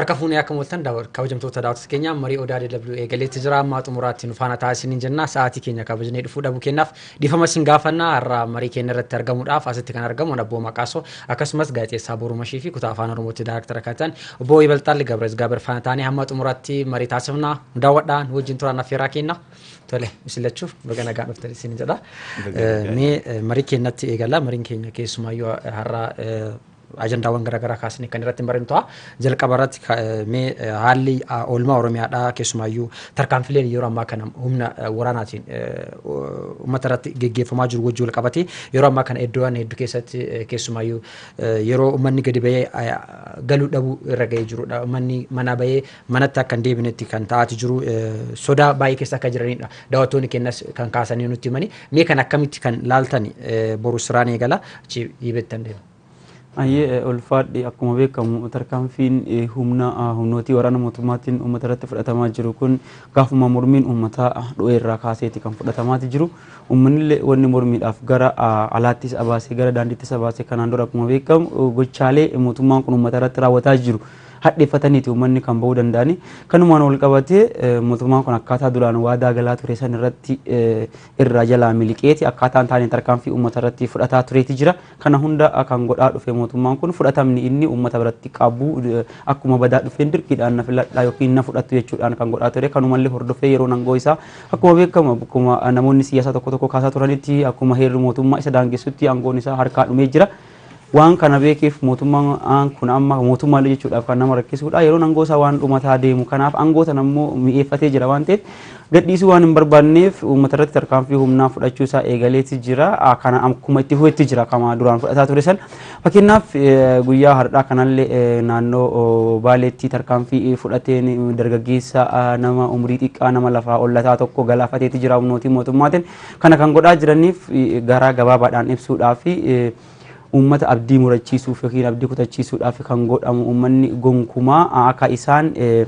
harka fuunee akka mooltan kabajamtoota daawwatu keenya marii odaa DWA galeetti jira ammaa xumuraatti nufaana taasisaniin jenna sa'aatii keenya kabajnee dhufuu dhabu kennaaf dhiifama siin gaafannaa har'a marii keenya irratti argamuudhaaf asitti kan argamu Abbo Maqaasoo akkasumas gaazexeessaa Boorumashii fi kutaa afaan Oromootti daaraktara kan ta'an Obbo Ibalxaalli Gabrees Gaabir faana taa'anii hamma xumuraatti marii taasifnaa nu daawwadhaa nu wajjin turaan affeeraa kenna tole misilachuuf baga nagaa dhuftanii siin jedha. Mee marii keenyatti eegala mariin keenya keessumayyuu har'a ajandaawwan garaagaraa kaasanii kan irratti hin ta'a jalqaba irratti haalli oolmaa oromiyaadhaa keessumaayyuu tarkaanfileen yeroo ammaa kana humna waraanaatiin uummata irratti geggeeffamaa jiru wajjii wal qabate yeroo ammaa kana iddoowwan hedduu keessatti keessumaayyuu yeroo uummanni gadi bayee galuu dhabuu irra gahee jirudha uummanni mana bayee manatti akka hin deebinetti kan taa'aati jiru sodaa baay'ee keessa akka jiranidha daawwattoonni kennas kan kaasanii nutti himani mee kan akkamitti kan laaltan boru siraan eegala dhiibeettan deema. Ayyee ulfaadhi akkuma beekamu tarkaanfiin humna humnootii waraana mootummaatiin uummata irratti fudhatamaa jiru kun gaafuma mormiin uummata uummataa irraa kaaseeti kan fudhatamaa jiru. Uummanni wanni mormiidhaaf gara alaattis abaasee gara daandiittis abaasee kanaan dura akkuma beekamu gochaalee mootummaan kun uummata irratti raawwataa jiru. hadheeffataniiti uummanni kan bahuu danda'ani. Kanumaan wal qabatee mootummaan kun akkaataa duraan waadaa galaa ture san irratti irraa jalaa miliqeeti akkaataan taanee tarkaanfii uummata irratti fudhataa tureeti jira. Kana hunda kan godhaa dhufe mootummaan kun fudhatamni inni uummata biratti qabu akkuma badaa dhufeen dirqiidhaan na filadhaa yookiin na fudhattu jechuudhaan kan godhaa ture. Kanumallee hordofee yeroo nangoo isaa akkuma beekamu akkuma namoonni siyaasaa tokko tokko kaasaa turanitti akkuma heerri mootummaa isa daangessutti aangoon isaa harkaa dhumee jira. waan kana beekeef mootummaan kun amma illee jechuudhaaf kan nama rakkisuudha yeroon aangoo isaa waan dhumataa deemu kanaaf aangoo sana immoo mi'eeffatee jira waan ta'eef gadhiisuu waan hin barbaanneef uummata irratti tarkaanfii humnaa fudhachuu isaa eegaleeti jira kana akkuma itti fuutti jira kama duraan fudhataa ture san fakkiinnaaf e, guyyaa hardhaa kanallee e, naannoo baaleetti tarkaanfii e, fudhateen dargaggeessa nama umrii xiqqaa nama lafaa ollataa tokko galaafateeti jira humnootii mootummaatiin kana kan godhaa jiraniif garaa gabaabaadhaan ummata abdii murachiisuuf yookiin abdii kutachiisuudhaaf kan godhamu ummanni gonkumaa akka isaan eh,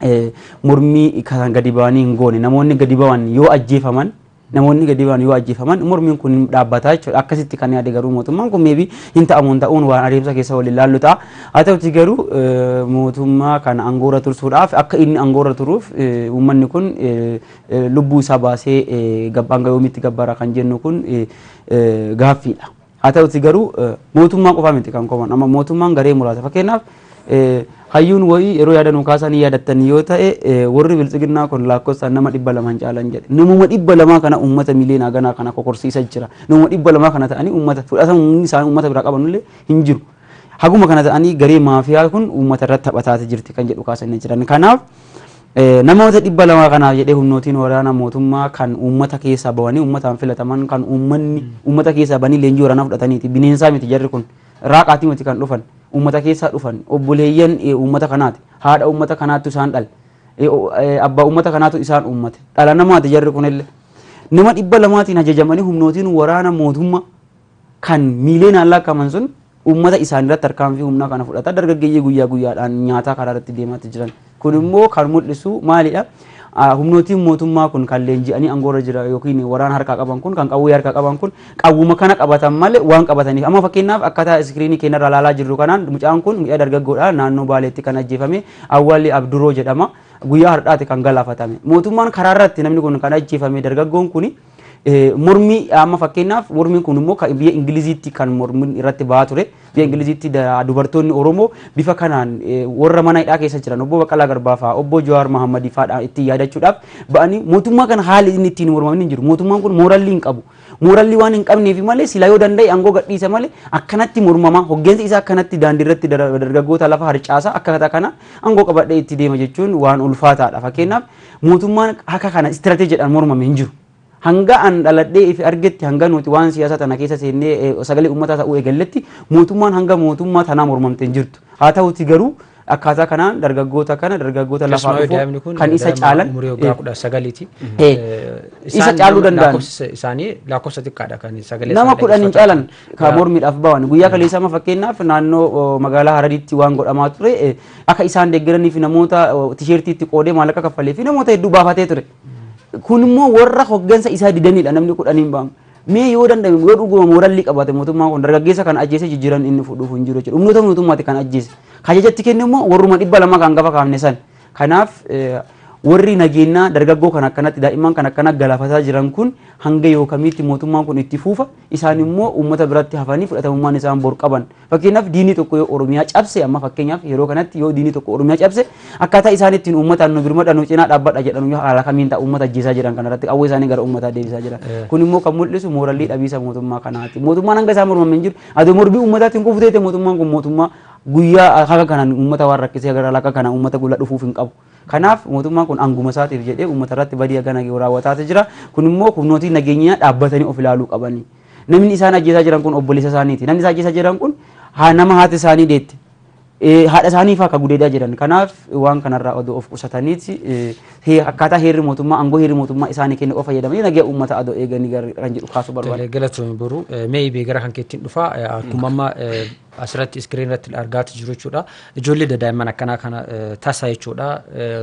eh, mormii gadi ba'anii hin goone namoonni gadi ba'an yoo ajjeefaman namoonni mormiin kun hin jechuudha akkasitti kan yaade garuu mootummaan kun meebii hin ta'amuun ta'uun waan adeemsa keessa waliin laallu haa ta'uti garuu eh, mootummaa kan angoora tursuudhaaf akka inni angoora turuuf uummanni kun lubbuu isaa baasee gabbaan gayoomitti gabbara kan jennu kun gaaffiidha. haa ta'utti garuu mootummaan qofaa miti kan qoman amma mootummaan garee muraasa fakkeenyaaf hayyuun wayii yeroo yaadanuu kaasanii yaadattan yoo ta'e warri bilxiginnaa kun lakkoofsaan nama dhibba lama hin caalan jedhe namuma dhibba lamaa kana ummata miliyoon haganaa kana kokorsiisa jira namuma dhibba lamaa kana ta'anii ummata fudhatamumni isaanii ummata biraa qabanullee hin jiru. Haguma kana ta'anii garee maafiyaa kun uummata irratti taphataa jirti kan jedhu kaasanii jiran kanaaf namoota dhibba lamaa kanaaf jedhee humnootiin waraana mootummaa kan uummata keessaa bawanii uummataan filataman kan uummanni uummata keessaa banii leenjii waraanaa fudhataniiti bineensaa miti jarri kun raaqaatii miti kan dhufan uummata keessaa dhufan obboleeyyan uummata kanaati haadha uummata kanaattu isaan dhal abbaa uummata kanaatu isaan uummate dhala namaati jarri kunillee nama dhibba lamaatiin ajajamanii humnootiin waraana mootummaa kan miilee naan allaakaman sun uummata isaanirratti harkaan fi humnaa kana fudhata dargaggeeyyii guyyaa guyyaadhaan nyaataa karaa irratti deemaa jiran. kun immoo kan mul'isu maalidha humnootiin mootummaa kun kan leenji'anii angoorra jira yookiin waraan harkaa qaban kun kan qawwee harkaa qaban kun qawwuma kana qabatan malee waan qabataniif amma fakkeenyaaf akkaataa iskiriinii keenya irraa ilaalaa jirru kanaan mucaan kun mucaa dargaggoodha naannoo baaleetti kan ajjeefame awwaalli abduroo jedhama guyyaa har'aati kan galaafatame mootummaan karaa irratti namni kun kan ajjeefame dargaggoon kuni mormii amma fakkeenyaaf mormiin kun immoo biyya ingiliziitti kan mormiin irratti ba'aa ture. biyya Ingiliziitti dubartoonni Oromoo bifa kanaan warra mana hidhaa keessa jiran obbo Baqqalaa Garbaa fa'aa obbo Jawaar Mahammadii fa'aa itti yaadachuudhaaf ba'anii mootummaa kana haali inni ittiin mormamin hin jiru. Mootummaan kun moorallii hin qabu. Moorallii waan hin qabneef malee sila yoo danda'e angoo gadhiisa malee akkanatti mormama. Hoggeensi isaa akkanatti daandii irratti dargaggoota lafa harcaasa akkata kana angoo qabadhee itti deema jechuun waan ulfaataadha. Fakkeenyaaf mootummaan akka kana istiraatee jedhaan mormame hin jiru. hanga an dhaladhee if argetti hanga nuti waan siyaasa tana sinne seennee ummata uummataa ta'uu eegalletti mootummaan hanga mootummaa tanaa mormamtee jirtu haa uti garu akkaataa kanaan dargaggoota kana dargaggoota lafaa dhufuu kan isa caalan umurii waggaa kudha sagaliiti. Isa caaluu danda'an. Isaanii lakkoofsa xiqqaadha kan sagalee Nama kudhan hin caalan kan mormiidhaaf bawan guyyaa kaleessa amma fakkeenyaaf naannoo magaalaa Haraditti waan godhamaa ture akka isaan deeggaraniif namoota tisheertiitti qoodee maallaqa kaffalee fi namoota hedduu baafatee ture. kun immoo warra hoggansa isaa didanidha namni kudhanii hin baamu. Mee yoo danda'ame yoo dhuguma mooralli qabaate mootummaan kun dargaggeessa kan ajjeese jijjiiran inni fudhuuf hin jiru jechuudha. Humnoota mootummaati kan ajjeese. Kajajatti kennu immoo warruma dhibba lama kan gafa kaafne san. Kanaaf warri nageenyaa dargaggoo kan akkanatti daa'imman kan akkanaa galaafataa jiran kun hanga yoo kamiitti mootummaan kun itti fuufa isaan immoo uummata biratti hafanii fudhatamummaan isaan bor qaban fakkeenyaaf diinii tokko yoo oromiyaa cabse amma fakkeenyaaf yeroo kanatti yoo diinii tokko oromiyaa cabse akkaataa isaan ittiin uummata nu birmadha nu cinaa dhaabbadha jedhanu yoo haala kamiin ta'a uummata ajjeesaa jiran kanarratti qawwee isaanii gara uummataa deebisaa jira kun immoo kan mul'isu moorallii dhabiisa mootummaa kanaati mootummaan hanga isaa mormamee hin jiru adoo morbii uummataatiin kufuteete mootummaan kun mootummaa guyyaa haqa kanaan uummata waan rakkisee gara laqa kana uummata gula dhufuuf hin qabu. Kanaaf mootummaan kun anguma isaatiif jedhee uummata irratti badii hagana raawwataati jira. Kun immoo humnootii nageenyaa dhaabbatanii of ilaaluu qabani. Namni isaan ajjeesaa jiran kun obboleessa isaaniiti. Namni isaan ajjeesaa jiran kun nama haati isaanii deetti. haadha isaanii fa'aa kan gudeedaa jiran kanaaf waan kanarraa odoo of qusataniiti akkaataa heerri mootummaa angoo heerri mootummaa isaanii kennu qofa fayyadamanii nagaya uummata adoo eeganii kan jedhu kaasuu barbaada. Galatoomii boruu mee'ii beekara kan keettiin dhufaa akkuma amma asirratti iskiriin irratti argaa jiru jechuudha. Ijoollee daa'imman akkanaa kana tasaa jechuudha.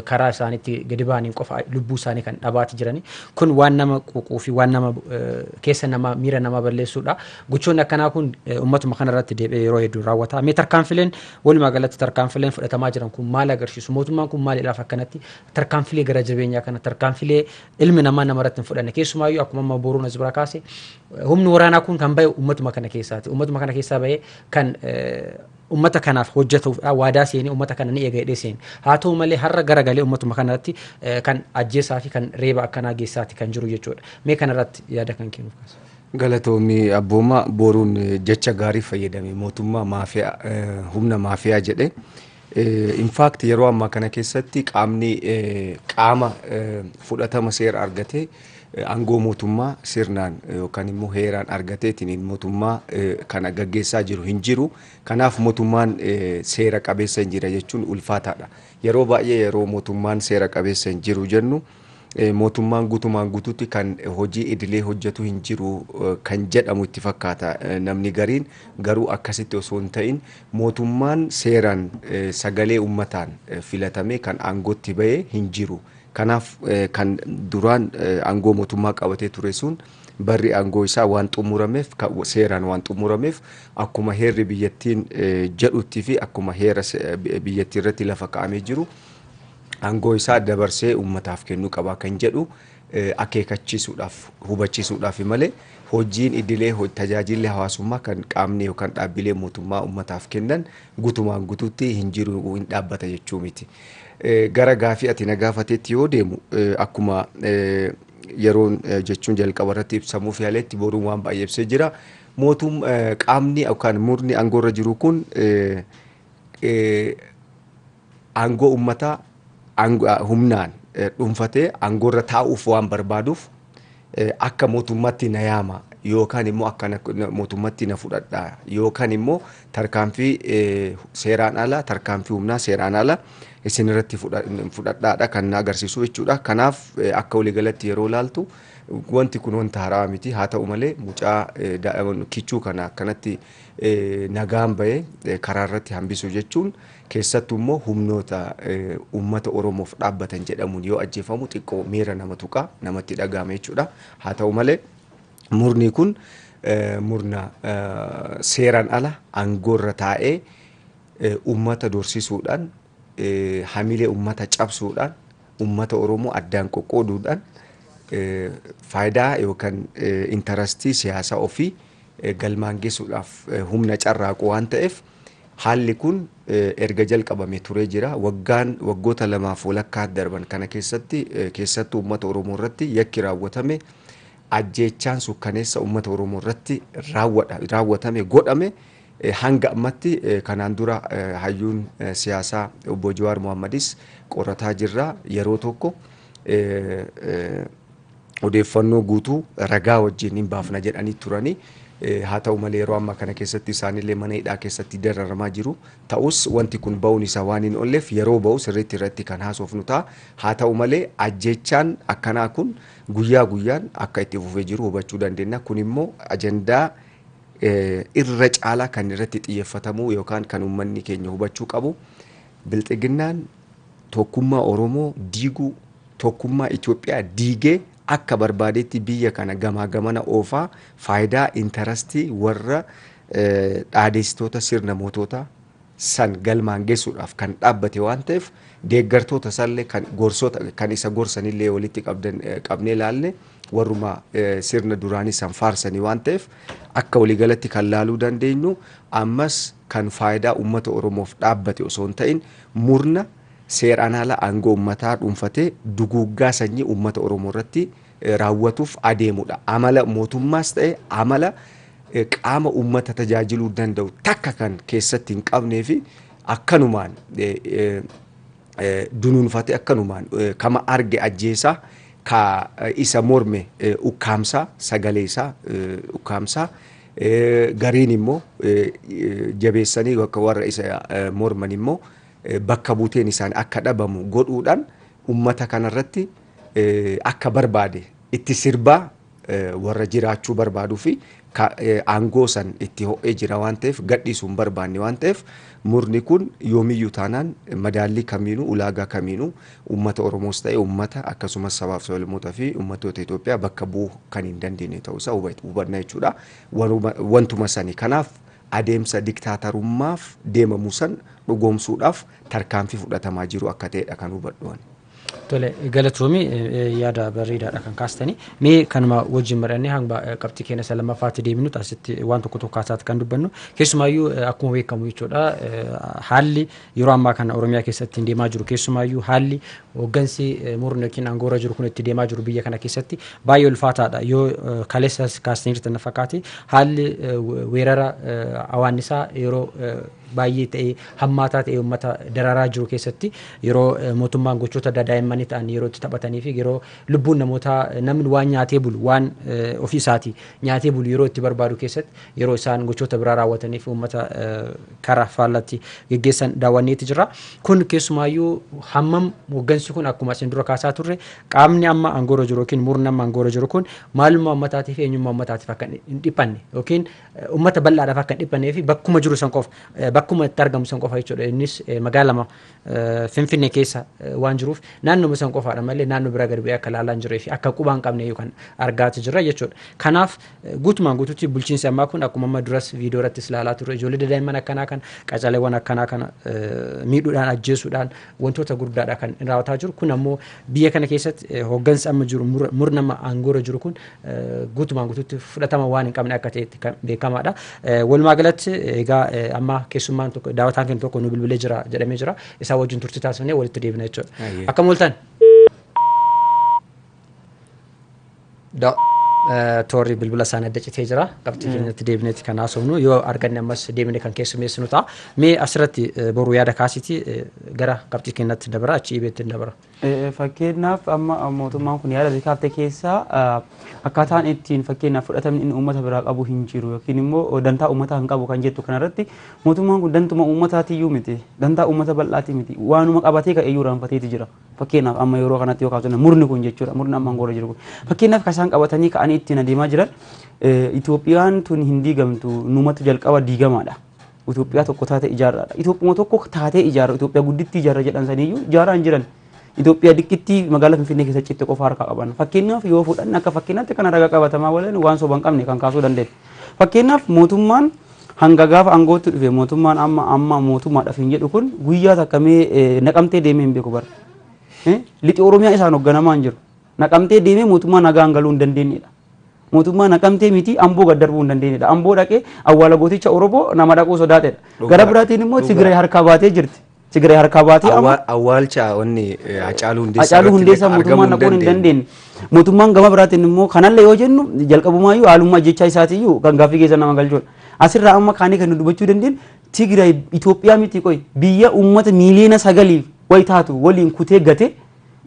Karaa isaaniitti gadi ba'anii qofa lubbuu isaanii kan dhabaati jirani. Kun waan nama quuquu fi waan nama keessa nama miira nama balleessuudha. Gochoonni akkanaa kun uummatuma kanarratti deebi'ee yeroo hedduu raawwata. Mee tarkaanfileen walumaa galatti tarkaanfileen fudhatamaa jiran kun maal agarsiisu? Mootummaan kun maaliidhaaf akkanatti tarkaanfilee gara jabeenyaa kana tarkaanfilee ilmi namaa namarratti hin fudhanne keessumaayyuu akkuma amma boruun as bira kaase humni waraanaa kun kan bahe uummatuma kana keessaati. Uummatuma kana keessaa bahee kan Uummata eh, kanaaf hojjetuuf ah, waadaa seeni uummata kana ni eegalee seeni. Haa ta'u malee har'a garagalee uummatuma kanarratti eh, kan ajjeesaa fi kan reeba akkanaa geessaati kan jiru jechuudha. Mee kanarratti yaada kan kennuuf Galatoomii abboomaa boruun eh, jecha gaarii fayyadame mootummaa maafiyaa humna maafiyaa jedhe. Infaakti yeroo ammaa kana keessatti qaamni qaama fudhatama seera argatee aangoo eh, mootummaa sirnaan eh, yookaan immoo heeraan argateetiin mootummaa eh, kana gaggeessaa jiru hin jiru. Kanaaf mootummaan seera qabeessa hin jira jechuun ulfaataadha. Yeroo baay'ee yeroo mootummaan seera qabeessa hin jiru jennu Eh, mootummaan guutumaan guutuutti kan hojii idilee hojjetu hin jiru eh, kan jedhamu itti fakkaata eh, namni gariin garuu akkasitti osoo hin ta'in mootummaan seeraan sagalee uummataan filatamee kan aangootti bahee hin jiru. Kanaaf kan duraan aangoo mootummaa qabatee ture sun barri aangoo isaa waan xumurameef seeraan waan xumurameef akkuma heerri biyyattiin jedhutti fi akkuma heera biyyattii irratti lafa ka'amee jiru. aangoo isaa dabarsee uummataaf kennuu qabaa kan jedhu e, akeekkachiisuudhaaf hubachiisuudhaaf malee hojiin idilee tajaajilli hawaasummaa kan qaamni yookaan dhaabbilee mootummaa uummataaf kennan gutumaan gututti hin jiru hin dhaabbata jechuu miti. E, gara gaafii ati na gaafateetti yoo deemu e, akkuma yeroon jechuun jalqaba irratti ibsamuuf yaaletti boruu waan baay'ee ibsee jira. Mootum qaamni yookaan murni aangoo irra jiru kun aangoo uummataa humnaan eh, dhuunfatee aangoorra taa'uuf waan barbaaduuf eh, akka mootummaatti na yaama yookaan immoo akka mootummaatti na fudhadha yookaan immoo tarkaanfii eh, seeraan alaa tarkaanfii humnaa seeraan alaa isin irratti fudhadhaadha kan agarsiisu jechuudha. Kanaaf akka waliigalatti yeroo ilaaltu wanti kun wanta haaraa miti haa ta'u malee mucaa kichuu kana akkanatti nagaan bahee karaa irratti hambisuu jechuun. keessattuu immoo humnoota e, uummata Oromoof dhaabbatan jedhamuun yoo ajjeefamu xiqqoo miira nama tuqaa namatti dhaga'ama jechuudha. Haa ta'u malee murni kun e, murna e, seeran ala aangoorra taa'ee uummata dorsisuudhaan hamilee uummata cabsuudhaan uummata Oromoo addaan qoqqooduudhaan faayidaa yookaan intarastii siyaasaa ofii galmaangeessuudhaaf humna carraaqu waan ta'eef. Haalli kun eh, erga jalqabame turee jira. Waggaan waggoota lamaaf walakkaatti darban kana keessatti eh, keessattu uummata Oromoo irratti yakki raawwatame ajjeechaan sukkanessa uummata Oromoo irratti raawwatame godhame eh, hanga ammatti kanaan dura hayyuun siyaasaa obbo Jawaar Mohammadis qorataa jirra yeroo tokko odeeffannoo guutuu ragaa wajjin hin baafna jedhanii turanii. Eh, haa ta'u malee yeroo amma kana keessatti isaanillee mana hidhaa keessatti dararamaa jiru. Ta'us wanti kun ba'uun isaa waan hin olleef yeroo ba'u sirriitti irratti kan haasofnu ta'a. Haa ta'u malee ajjechaan akkanaa kun guyyaa guyyaan akka itti fufee jiru hubachuu dandeenya. Kun immoo ajandaa eh, irra caalaa kan irratti xiyyeeffatamu yookaan kan uummanni keenya hubachuu qabu. Bilxiginnaan tokkummaa Oromoo diiguu tokkummaa Itoophiyaa diigee akka barbaadetti biyya kana gamaa gamana oofaa faayidaa intarastii warra eh, dhaadessistoota sirna mootota san galmaan geessuudhaaf kan dhaabbate waan ta'eef deeggartoota sallee kan gorsota kan isa gorsanillee walitti eh, qabnee ilaalle warruma eh, sirna duraanii san faarsanii waan ta'eef akka waliigalatti kan laaluu dandeenyu ammas kan faayidaa uummata oromoof dhaabbate osoo hin ta'in murna seeraan haala aangoo uummataa dhuunfatee duguuggaa sanyii uummata Oromoo irratti eh, raawwatuuf adeemudha. Amala mootummaas ta'e amala eh, qaama uummata tajaajiluu danda'u takka kan keessatti hin qabnee fi akkanumaan eh, dunuunfatee akkanumaan kama arge ajjeesaa ka isa morme ukkaamsaa sagalee isaa ukkaamsaa gariin immoo jabeessanii warra isa morman immoo. Eh, bakka buteen isaanii akka dhabamu godhuudhaan uummata kanarratti eh, akka barbaade itti sirbaa eh, warra jiraachuu barbaaduu fi aangoo san itti ho'ee jira waan ta'eef gadhiisuu hin barbaanne waan ta'eef murni kun yoomiyyuu taanaan madaallii kamiinuu ulaagaa kamiinuu uummata Oromoos ta'e uummata akkasumas sabaaf sablammootaa fi uummattoota Itoophiyaa bakka bu'uu kan hin dandeenye ta'uusaa hubannaa jechuudha. kanaaf adeemsa diktaatarummaaf deemamu san dhugoomsuudhaaf tarkaanfii fudhatamaa jiru akka ta'edha kan hubadhuun. Tole galatoomii e, e, yaada bareedaadha kan kaastanii mee kanuma wajjin mari'annee hanga e, qabxii keenya isa lammaffaatti deebinu taasitti waan tokko tokko haasaatti kan dubbannu keessumayyuu akkuma beekamu jechuudha haalli yeroo ammaa kana oromiyaa keessatti deemaa jiru keessumaayyuu haalli hooggansi murni yookiin aangoora jiru kun itti deemaa jiru biyya kana keessatti baay'ee ulfaataadha yoo kaleessa kaasanii jirtan na fakkaate haalli weerara hawaannisaa yeroo baay'ee ta'ee hammaataa ta'ee uummata daraaraa jiru keessatti yeroo mootummaan gochoota adda addaa daa'immanii ta'an yeroo itti taphatanii fi yeroo lubbuun namoota namni waan nyaatee bulu waan ofii isaatii nyaatee bulu yeroo itti barbaadu keessatti yeroo isaan gochoota biraa raawwatanii fi uummata karaa faallatti geggeessan daawwanneeti jira kun keessumaayyuu hammam hooggansa Bineensi kun akkuma isin dura kaasaa turre qaamni amma angoro jiru yookiin murni amma jiru kun maalummaa uummataatiif fi eenyummaa ummataatiif akka hin dhiphanne yookiin eh, bal'aadhaaf akka hin dhiphannee fi bakkuma jiru san qofa eh, bakkuma itti argamu san qofa jechuudha. Innis eh, magaalama Finfinnee keessa waan jiruuf naannoo san qofaadha malee naannoo bira gad akka ilaalaa fi akka qubaan qabne yookaan jechuudha. Kanaaf ammaa kun akkuma ijoollee akkanaa kana qacaleewwan akkanaa kan jiru kun ammoo biyya kana keessatti eh, hooggansa amma jiru nama aangoora jiru kun eh, guutumaan guututti fudhatama waan hin qabne akka ta'etti kan beekamaadha. Eh, walumaa galatti egaa amma keessummaan tokko daawwataan tokko nu bilbilee jira jedhamee jira isaa wajjin turtii taasifne walitti deebina jechuudha. akka mooltan. ቶሪ ብልብላ ሳነደጭ ቴጅራ ቀብቲ ፊነት ዴብኔት ከናሶምኑ ዮ አርገነ መስ ዴብኔ ከን ሜ አስረት ቦሩ ያደ ገራ ቀብቲ ኪነት ደብራ እቺ ቤት ደብራ Fakkeenyaaf amma mootummaan kun yaada beekaafte keessaa akkaataan ittiin fakkeenyaaf fudhatamni inni uummata biraa qabu hin jiru yookiin immoo dantaa uummataa hin qabu kan jettu kanarratti mootummaan kun dantuma uummataatiyyuu miti dantaa uummata bal'aati miti waanuma qabatee kan iyyuu raanfateeti jira fakkeenyaaf amma yeroo kanatti yookaan murni kun jechuudha murni amma goora jiru fakkeenyaaf kan isaan qabatanii ka'anii ittiin adeemaa jiran Itoophiyaan tun hin diigamtu numatu jalqaba diigamaadha. Itoophiyaa tokko taate ijaarraadha. Itoophiyuma tokko taatee ijaarra Itoophiyaa gudditti ijaarra jedhan saniyyuu ijaaraan jiran. Itoophiyaa dikkitti magaalaa Finfinnee keessa citte qofa harkaa qaban. Fakkeenyaaf yoo fudhanne akka fakkeenyaatti kan ragaa qabatamaa waliin waan soba hin qabne kan kaasuu dandeenya. Fakkeenyaaf mootummaan hanga gaafa aangootti dhufe mootummaan amma amma mootummaadhaaf hin jedhu kun guyyaa takkamee naqamtee deemee hin beeku bara. Lixi Oromiyaa isaan hoogganamaa hin jiru. Naqamtee deemee mootummaa nagaa hangaluu hin dandeenyedha. mootummaa naqamtee miti amboo gaddarbuu hin dandeenyedha. Amboo dhaqee awwaala gooticha Oromoo nama dhaquu sodaatedha. Gara biraatiin immoo Tigraay harkaa baatee jirti. Tigree harkaa baatee amma awwaalcha wanni Hacaaluu Hundeessaa Hacaaluu Hundeessaa mootummaan dhaquun hin dandeenye mootummaan gama biraatiin immoo kanallee yoo jennu jalqabumaayyuu haalummaa jechaa isaatiiyyuu kan gaaffii keessa nama galchoodha. Asirraa amma kaanii kan nu dubbachuu dandeenyu Tigraay Itoophiyaa miti qoy biyya uummata miiliyoona sagalii wayi taatu waliin kutee gate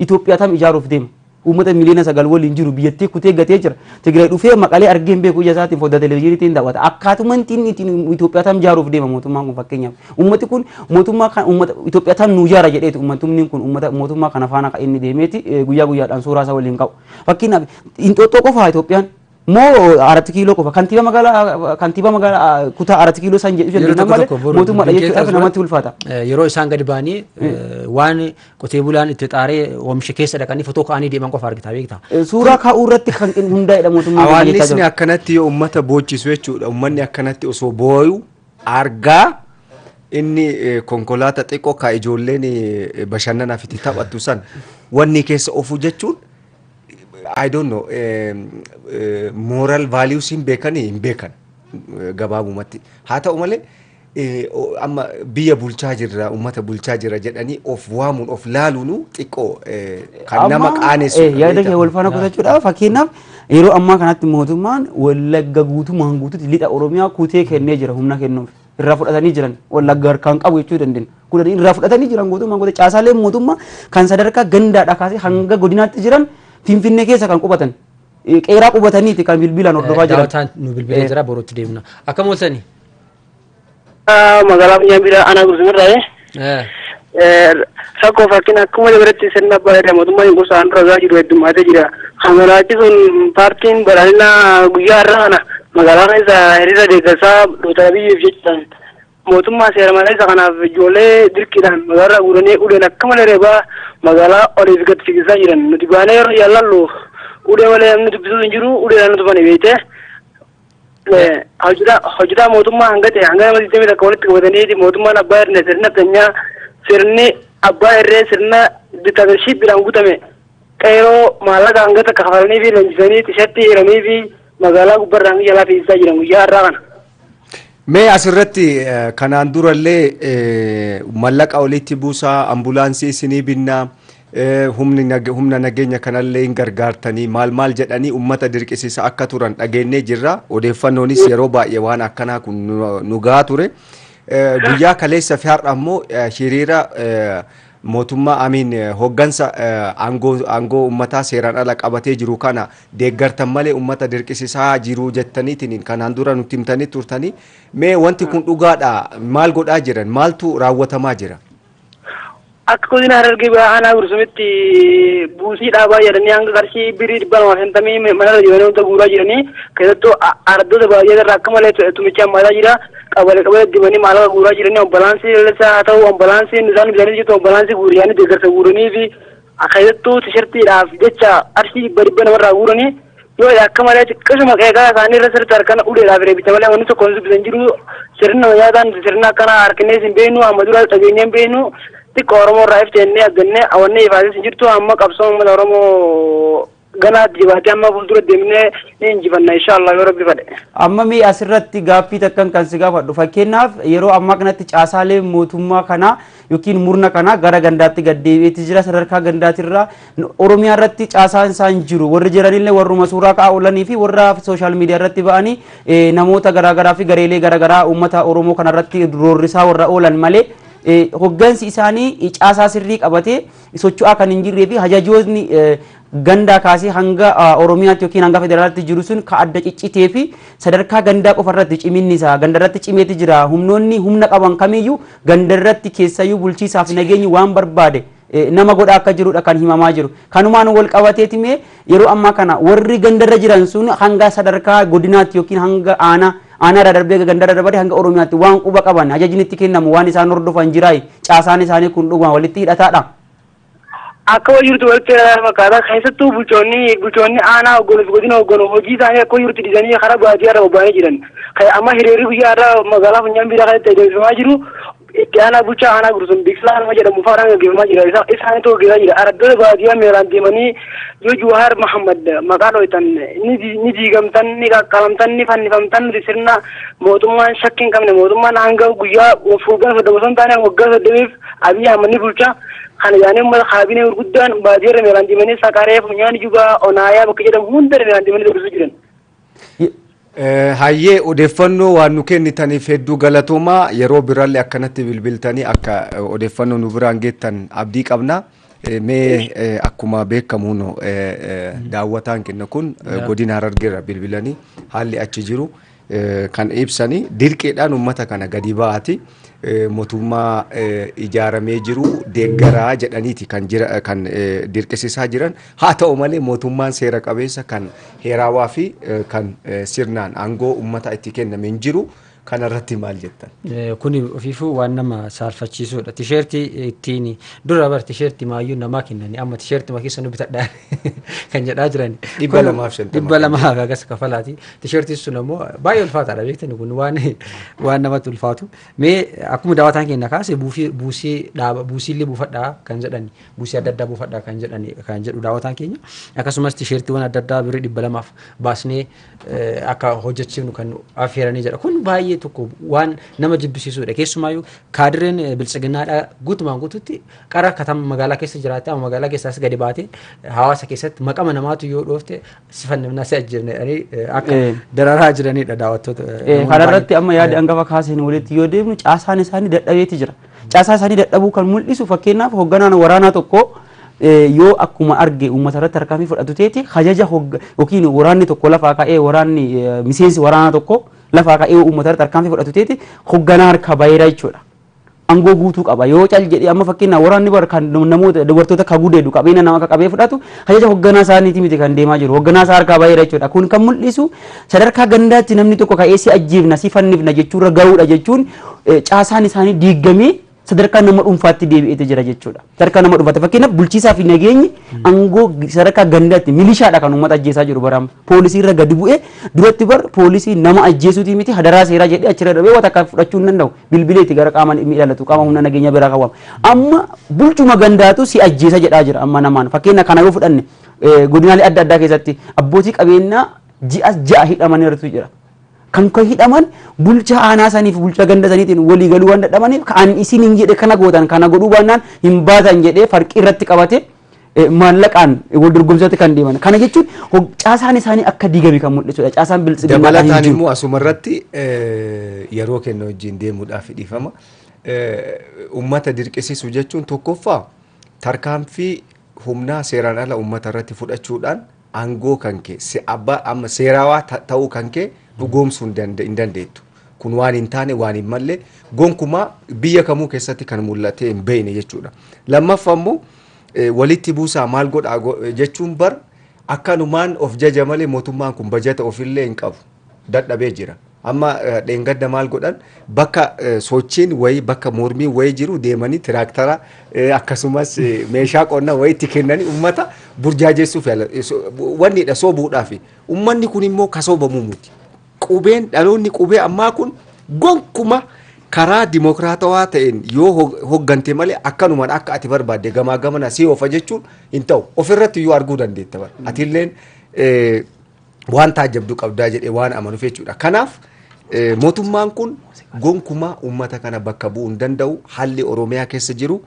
Itoophiyaa tam ijaaruuf deema. uummata miliina sagal waliin jiru biyyattii kutee gatee jira. Tigraay dhufee maqalee argee hin beeku ija isaatiin foddaa televezyiiniitiin daawwata. Akkaatuma inni ittiin Itoophiyaa tam jaaruuf deema mootummaan kun fakkeenyaaf. Uummati kun mootummaa kan uummata Itoophiyaa tam nuu jaara jedheeti uummatumni kun uummata mootummaa kana faana kan inni deemeeti guyyaa guyyaadhaan suuraa isaa waliin qabu. Fakkeenyaaf Inxooxxoo qofaa Itoophiyaan moo aratti kiiloo qofa kantiiba magaalaa kantiiba magaalaa kutaa aratti kiiloo san jedhu jedhu namni mootummaadha jechuudhaaf namatti ulfaata. Yeroo isaan gadi ba'anii hmm. waan qotee bulaan itti xaaree oomisha keessa dhaqanii fotoo ka'anii deeman qofa argita beekta. Suuraa kaa'uu irratti kan hundaa'edha mootummaa. Hawaasni akkanatti yoo uummata boojisu jechuudha uummanni akkanatti osoo booyu argaa. inni konkolaataa xiqqoo ka ijoolleen bashannanaaf itti taphatu san wanni keessa ofuu jechuun አይ ዶንት ኖ ሞራል ቫሊዩስ hin beekan hin beekan gabaabumatti haa ta'u malee amma biyya bulchaa jirra ummata bulchaa jirra jedhanii of waamuun of laaluunu xiqqoo kan nama qaanessu yaada kee wal faana kutachuudha fakkeenyaaf yeroo ammaa kanatti mootummaan wallagga guutumaan guututti lixa oromiyaa kutee kennee jira humna kennuuf irraa fudhatanii jiran wallagga harkaan qabu jechuu dandeenya kudhanii irraa fudhatanii jiran guutumaan guutuu caasaalee mootummaa kan sadarkaa gandaadha kaasee hanga godinaatti jiran. Finfinnee keessa kan qubatan qeeraa qubataniiti kan bilbilaan hordofaa jiran. Daawwataan nu bilbilee jira borootti deemna. Akkam ooltani? Magaalaa Bunyaambiraa Anaa Gursumirraa. Rakkoo fakkiin akkuma dabaratti sirna abbaa irraa mootummaan gosa handuraagaa jiru heddumaatee jira. Hamalaachisuun paartiin badhaadhina guyyaa har'a kana magaalaa kana hiriira deeggarsaa dhootaa biyyeef jechaan. mootummaa seera maleessa kanaaf ijoollee dirqiidhaan magaalaa guuranii ulee akka malee reebaa magaalaa oliif gad fiigisaa jiran nuti baanee yeroo yaallallu ulee malee namni dubbisuu hin jiru ulee naannoo tufanii beekte. Ya. Hojjetaa mootummaa hanga ta'e hanga nama sitti miidhagaa walitti qabataniiti mootummaan abbaa irree sirna tanyaa sirni abbaa irree sirna dittaatirshii biraan guutame qeeroo maallaqa hanga takka kafalanii fi leenjisanii tishatti hiranii fi magaalaa gubbarraan jalaa fiisaa jiran guyyaa har'aa kana. Mee asirratti kanaan durallee mallaqa walitti buusaa ambulaansii isinii binnaa humna nageenya kanallee hin gargaartanii maal maal jedhanii uummata dirqisiisa akka turan dhageenyee jirra. Odeeffannoonis yeroo baay'ee waan akkanaa kun nu ture. Guyyaa kaleessa fi har'a ammoo hiriira mootummaa amiin hoggansa aangoo uummataa seeraan ala qabatee jiru kana deeggartan malee uummata dirqisisaa jiru jettaniitiin kanaan dura nutti himtanii turtanii mee wanti kun dhugaadha maal godhaa jiran maaltu raawwatamaa jira. Akka godina Harargee aanaa Gursumitti buusiidhaa baay'atanii hanga qarshii birii dhibba lamaa shantamii mana rajoonii guuraa jiranii keessattuu ardoota baay'ee irraa akka malee tumicha jira. qabale-qabale dibanii maalaqa guuraa jiranii ombalaansi lalisaa haa ta'u ombalaansi isaan bishaan jiru ombalaansi guuriyaan deeggarsa guuranii fi akayyattuu tishartiidhaaf jecha arshii dhibba dhibba namarraa guuranii yoo akka malee xiqqisuma qeeqaa isaanii irra sirriitti harkana uleedhaaf reebisa malee wanni tokko nuti bisan jiru sirna namootaan sirna akkanaa harkinees hin beeknu amma duraa dhageenya hin beeknu xiqqoo Oromoo irraa iftee jennee addannee awwannee ifaasis hin jirtu amma qabsoo uummata Oromoo ganaa dhibaatee amma fuuldura deemnee ni injifannaa inshaallah yoo rabbi fadhe. Amma mee asirratti gaaffii takkan kan si gaafadhu fakkeenyaaf yeroo ammaa kanatti caasaalee mootummaa kanaa yookiin murna kanaa gara gandaatti gaddeebi'eeti jira sadarkaa gandaatirraa oromiyaa irratti caasaan isaan jiru warri jiranillee warruma suuraa ka'aa oolanii fi warra sooshaal miidiyaa irratti ba'anii namoota garaagaraa fi gareelee garaagaraa uummata oromoo kanarratti roorrisaa warra oolan malee hoggansi isaanii caasaa sirrii qabatee socho'aa kan hin jirree fi hajajoonni ganda kasi hanga uh, oromiyaatti yookiin hanga federaalaatti jiru sun ka adda ciccitee fi sadarkaa ganda qofa irratti ciminni isaa ganda irratti cimeeti jira humnoonni humna qaban kamiyyuu ganda irratti keessayyuu bulchiisaaf nageenyi waan e, nama goda ka jiru jirudha kan himamaa jiru kanuma kanumaan wal me yeroo amma kana warri gandarra jiran sun hanga sadarkaa godinaatti yookiin hanga ana ana aanaa irraa darbee gandarra darbade hanga oromiyaatti waan quba qaban ajajni itti kennamu waan isaan hordofan jiraay caasaan isaanii kun dhuguma walitti hidhataadha. akka hoo jirtu walitti ilaalaa fakkaata keessattuu bulchoonni bulchoonni aanaa oggolof godina oggono hojii isaanii akka hoo jirtu dhiisanii kara baatii irra bobba'anii jiran amma hiriirri guyyaa irraa magaalaa funyaan biiraa kan itti adeemsifamaa jiru itti aanaa bulchaa aanaa gursun biqilaa nama jedhamu faaraan gaggeeffamaa jira isaaniitu gaggeeffamaa jira araddoota baadiyyaa meeraan deemanii yoo Juwaar Mahammad maqaa dhooytan ni diigamtan ni qaqqabamtan ni fannifamtan nuti sirna mootummaan shakkiin qabne mootummaan hanga guyyaa fuuggaan soddoma son taane waggaa soddamiif abiyyi ahmad ni bulcha kana yaaneen mala kaabinee gurguddaan baadiyyaa bakka jedhamu hunda jiran. Eh, hayyee odeeffannoo waan nu kennitaniif hedduu galatoomaa yeroo biraallee akkanatti bilbiltanii akka eh, odeeffannoo nu biraan geettan abdii qabna. Eh, mee akkuma beekamuun daawwataan kenna kun godina harargeera bilbilanii haalli achi jiru. Eh, kan ibsanii dirqeedhaan uummata kana gadi ba'aati. Eh, mootummaa eh, ijaaramee jiru deeggaraa jedhaniiti kan dirqisisaa jiran haa ta'u malee mootummaan seera qabeessa kan heeraawaa fi kan sirnaan aangoo uummata itti kennameen jiru. Kanarratti maal jettan? Eh, kuni ofiifuu waan nama saalfachiisudha. Tiisheertii eh, ittiin dura bara tiisheertii maayyuu namaa kennanii amma tiisheertii makiisa nu bitadhaan kan jedhaa jiran. Dhibba lamaaf shantama. Dhibba lamaaf hagas kafalaati. Tiisheertiin sun ammoo baay'ee ulfaataadha beektani kun waan waan namatti ulfaatu. Mee akkuma daawataan keenya kaase buusii dhaaba buusiillee buufadhaa kan jedhani buusii adda addaa buufadhaa kan jedhani kan jedhu daawataan keenya akkasumas tiisheertiiwwan adda addaa birrii dhibba lamaaf baasnee eh, akka hojjechiifnu kan affeeranii jedha kun baay'ee. baay'ee tokko waan nama jibbisiisudha keessumaayyuu kaadireen bilchiginnaadha guutumaan guututti qara katama magaalaa keessa jiraate ama magaalaa keessaas gadi baate hawaasa keessatti maqama namaatu yoo dhoofte si fannifnaa si ajjeefnee akka dararaa jiranidha daawwattoota. Kana irratti amma yaada hangafa kaaseen walitti yoo deemnu caasaan isaanii dadhabeeti jira. Caasaa isaanii dadhabuu kan mul'isu fakkeenyaaf hoogganaan waraanaa tokko yoo akkuma arge uummata irratti harkaa fi fudhatu teeti hajaja yookiin waraanni tokko lafaa ka'ee waraanni miseensi waraanaa tokko lafaa ka'ee uummata tarkaanfii fudhatu teeti hoogganaa harka bayeera jechuudha. Angoo guutuu qaba yoo cal jedhee amma fakkeenyaaf waraanni kan namoota dubartoota kaguu deedu qabeenya nama akka qabee fudhatu ajaja hoogganaa isaaniiti miti kan deemaa jiru hoogganaa isaa harkaa baay'ee baay'eedha jechuudha kun kan mul'isu sadarkaa gandaatti namni tokko ka'ee si ajjeefna si fannifna jechuurra ga'uudha jechuun e, caasaan isaanii diigamee sadarkaa nama dhuunfaatti deebi'eete jira jechuudha. Sadarkaa nama dhuunfaatti fakkeenyaaf bulchiisaa fi nageenyi aangoo sadarkaa gandaatti milishaadha kan uummata ajjeesaa jiru barama. Poolisii irra gadi bu'ee duratti bar poolisii nama ajjeesuutii miti hadaraa seeraa jedhee achirra dhabee waan takka fudhachuu hin danda'u. Bilbileeti gara qaama miidhalatu qaama humna nageenyaa biraa kaawwama. Amma bulchuma gandaatu si ajjeesa jedhaa jira amma namaan fakkeenya kana yoo fudhanne godinaalee adda addaa keessatti abbootii qabeenyaa ji'a hidhamaniirtu jira. kan koo hidhaman bulcha aanaa saniif bulcha ganda saniitiin walii galuu waan dadhabaniif kan isin hin jedhe kana gootan kana godhuu baannaan hin baatan jedhee farqi irratti qabate maallaqaan wal dorgomsatti kan deeman kana jechuun caasaan isaanii akka digami kan mul'isudha caasaan biltsiginaa dabalataan immoo asumarratti yeroo kenna wajjin deemuudhaaf hidhifama ummata dirqisiisu jechuun tokkoffaa tarkaanfii humnaa seeraan ala ummata irratti fudhachuudhaan aangoo kan kee seeraawaa ta'uu kan kee dhugoomsuu hin dandeettu. Kun waan hin taane waan hin malle gonkumaa biyya kamuu keessatti kan mul'ate hin beekne jechuudha. Lammaffa immoo walitti buusaa maal godhaa jechuun bar akkanumaan of jaja malee mootummaan kun bajata ofillee hin qabu dadhabee jira. Amma dheengadda maal godhan bakka sochiin wayii bakka mormiin wayii jiru deemanii tiraaktara akkasumas meeshaa qonnaa wayii itti kennanii uummata burjaajessuuf yaala. Wanni dha soobuudhaafi. Uummanni kun immoo kasoobamuu muti. qubeen dhaloonni qubee ammaa kun gonkuma karaa dimokiraatawaa ta'een yoo hoggante malee akkanumaan akka ati barbaadde gamaa gamana si jechuun hinta'u ofirratti yoo arguu dandeetta bara eh, waan taajabduu qabdaa jedhee waan amanuuf jechuudha kanaaf eh, mootummaan kun gonkumaa uummata kana bakka bu'uu hin danda'u haalli oromiyaa keessa jiru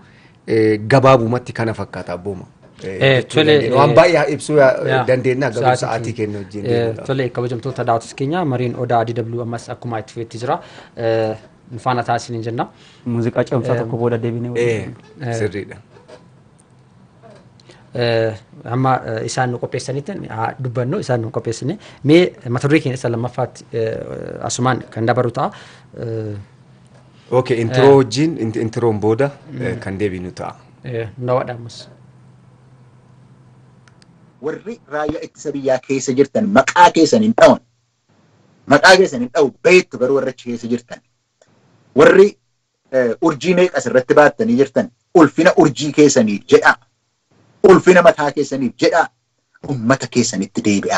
eh, gabaabumatti kana fakkaata abbooma. Waan baay'ee ibsuu dandeenya garuu sa'aatii kennu wajjin. Tole kabajamtoota daawwatus keenya mariin odaa DW ammas akkuma itti feetti jira. Faana taasisanii jenna. Muuziqaa cimsaa tokko booda deebinee. Sirriidha. Amma isaan nu qopheessanitti dubbannu isaan nu qopheessine mee mata duree keenya isa lammaffaatti asumaan kan dabaru ta'a. Okay intiroo wajjin intiroon booda kan deebinu ta'a. Nawadhaamus. warri raayyaa ittisa biyyaa keessa jirtan maqaa keessan hin dhawan. Maqaa keessan hin dhawu beektu garuu warra keessa jirtan. Warri eh, urjii meeqa asirratti baattanii jirtan ulfina urjii keessaniif jedhaa. Ulfina mataa keessaniif jedhaa. ummata keessanitti deebi'aa.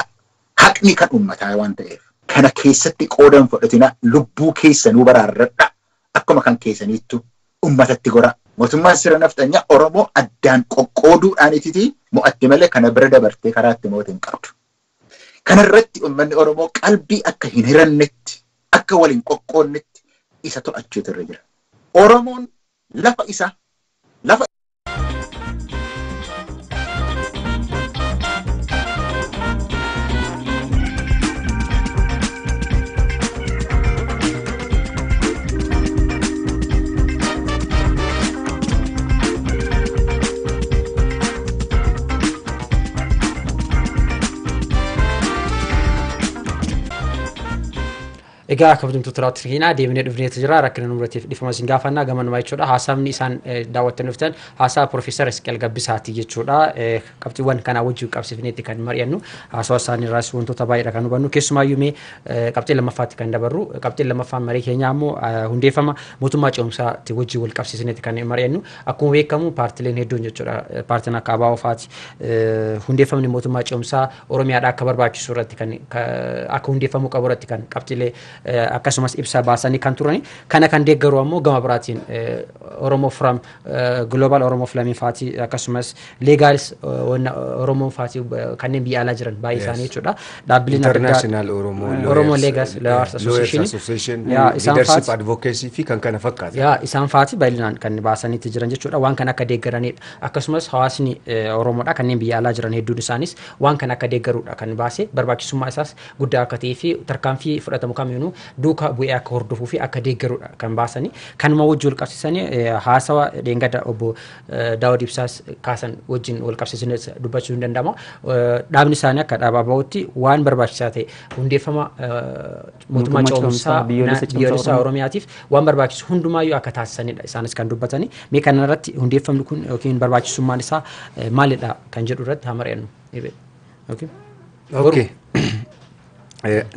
Haqni kan uummataa waan ta'eef. Kana keessatti qoodan fudhatina lubbuu keessanuu baraarradha. Akkuma kan keessaniittu uummatatti gora. Mootummaan sirna nafxanyaa Oromoo addaan qoqqooduudhaanititii Mu'atti malee kana bira dabartee karaa itti mootin qabdu. Kanarratti uummanni Oromoo qalbii akka hin hirannetti, akka waliin qoqqoonnetti isa to'achuutu irra jira. Oromoon lafa isaa lafa egaa akka bitimtuu turaatti hirkina deemnee dhufnee jira rakkina numraatiif dhifamas hin gaafanna gamanuma jechuudha haasawni isaan daawwattanii dhuftan haasaa Piroofeesar Isqeel Gabbisaati jechuudha qabxiiwwan kana wajjin qabsifneetti kan mari'annu haasawaa isaaniirraas wantoota baay'eedha kan hubannu keessumaayyuu mee qabxii lammaffaatti kan dabarru qabxii lammaffaan marii keenyaa immoo hundeeffama mootummaa ce'umsaatti wajjin wal qabsiisneetti kan mari'annu akkuma beekamu paartileen hedduun jechuudha paartiin akka ABO'faati hundeeffamni mootummaa ce'umsaa Oromiyaadhaa akka barbaachisu irratti kan akka hundeeffamu qabu irratti kan qabxiilee akkasumas ibsa baasanii kan turani. Kana kan deeggaru ammoo gama biraatiin Oromoo Firam Global Oromoo filamiin Faatii akkasumas leegaalis Oromoo Faatii kanneen biyya alaa jiran baay'ee isaanii jechuudha. Dhaabbileen adda addaa Oromoo leegaas Lawyers Association Leadership Advocacy fi kan kana fakkaatan. Isaan faati baay'inaan kan baasaniitti jiran jechuudha waan kan akka deeggaraniidha Akkasumas hawaasni Oromoodha kanneen biyya alaa jiran hedduun isaaniis waan kan akka deeggaruudha kan baase barbaachisummaa isaas guddaa akka ta'ee fi tarkaanfii fudhatamu kamiinuu danuu duukaa bu'ee akka hordofuu fi akka deeggarudha kan baasanii kanuma wajji wal qabsiisanii haasawa dheengada obbo Daawud Ibsaas kaasan wajjin wal qabsiisanii dubbachuu ni danda'ama. Dhaabni isaanii akka dhaabaa ba'utti waan barbaachisaa ta'e hundeeffama mootummaa coomisaa biyyoolessaa Oromiyaatiif waan barbaachisu hundumaayyuu akka taasisanidha isaanis kan dubbatanii mee kana irratti hundeeffamni kun yookiin barbaachisummaan isaa maalidha kan jedhu irratti hamara eenyu.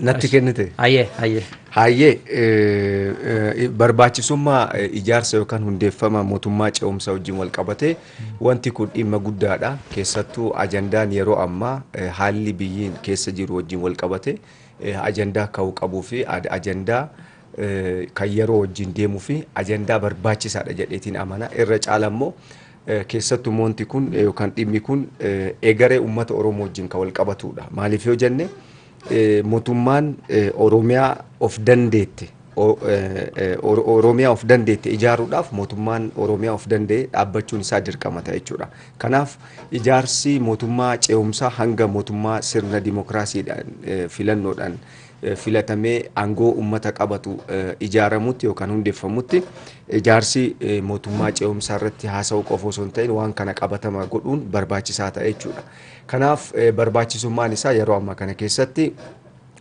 Natti kennite. Hayyee hayyee. Hayyee barbaachisummaa ijaarsa yookaan hundeeffama mootummaa ce'umsaa wajjin wal qabatee wanti kun dhimma guddaadha. keessattu ajandaan yeroo ammaa haalli biyyiin keessa jiru wajjin walqabate ajandaa ka'uu qabuu fi ajandaa kan yeroo wajjin deemuu fi ajandaa barbaachisaadha jedheetiin amana. Irra caala immoo keessattuu kun yookaan dhimmi kun eegaree uummata Oromoo wajjin kan wal qabatudha. Maaliif jenne Eh, mootummaan eh, Oromiyaa of dandeette eh, ijaaruudhaaf mootummaan Oromiyaa of danda'e dhaabbachuun isaa dirqamata jechuudha. Kanaaf ijaarsi mootummaa ce'umsaa hanga mootummaa sirna dimookiraasiidhaan filannoodhaan filatamee aangoo uummata qabatu ijaaramutti yookaan hundeeffamutti ijaarsi mootummaa ce'umsaa irratti haasa'uu qofa osoo hin ta'in waan kana qabatama godhuun barbaachisaa ta'a jechuudha. Kanaaf eh, barbaachisummaan isaa yeroo amma kana keessatti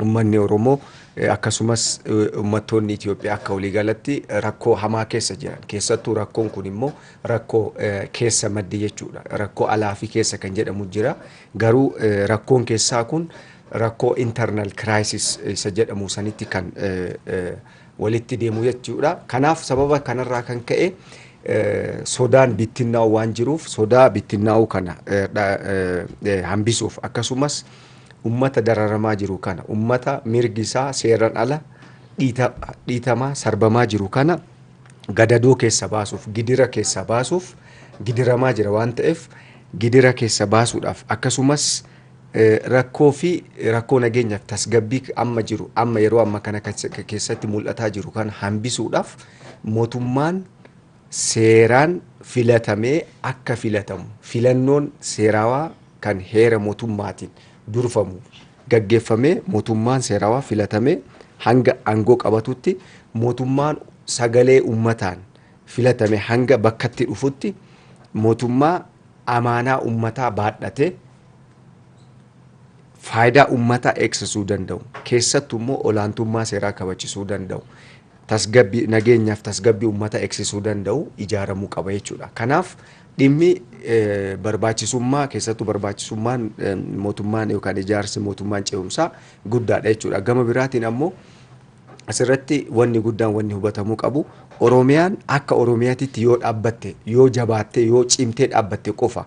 uummanni Oromoo eh, akkasumas eh, uummattoonni Itoophiyaa akka waliigalatti rakkoo hamaa keessa jiran keessattuu rakkoon kun immoo rakkoo keessa maddi jechuudha rakkoo alaa fi keessa kan jedhamu jira garuu rakkoon keessaa kun rakkoo internal kiraayisis isa jedhamu sanitti kan walitti deemu jechuudha kanaaf sababa kanarraa kan ka'e sodaan bittinnaa'u waan jiruuf sodaa bittinnaa'u kana eh, eh, eh, hambisuuf akkasumas ummata dararamaa jiru kana ummata mirgi isaa seeran ala dhiitamaa sarbamaa jiru kana gadadoo keessa baasuuf gidira keessa baasuuf gidiramaa jira waan ta'eef gidira keessa baasuudhaaf akkasumas rakkoo fi rakkoo nageenyaaf tasgabbii amma jiru amma yeroo amma kana keessatti mul'ataa jiru kan hambisuudhaaf mootummaan seeraan filatamee akka filatamu filannoon seeraawaa kan heera mootummaatiin durfamu gaggeeffamee mootummaan seerawaa filatamee hanga aangoo qabatutti mootummaan sagalee ummataan filatame hanga bakkatti dhufutti mootummaa amaanaa ummataa baadhate faayidaa ummataa eegsisuu danda'u keessattu immoo olaantummaa seeraa kabachisuu danda'u. Tasgabbi nageenyaaf tasgabbii uummata eegsisuu danda'u ijaaramuu qaba jechuudha. Kanaaf dhimmi eh, barbaachisummaa keessattuu barbaachisummaan eh, mootummaan yookaan ijaarsi mootummaan ce'umsaa guddaadha jechuudha. Gama biraatiin ammoo asirratti wanni guddaan hubatamuu qabu Oromiyaan akka Oromiyaatitti yoo dhaabbatte yoo jabaatte yoo cimtee dhaabbatte qofa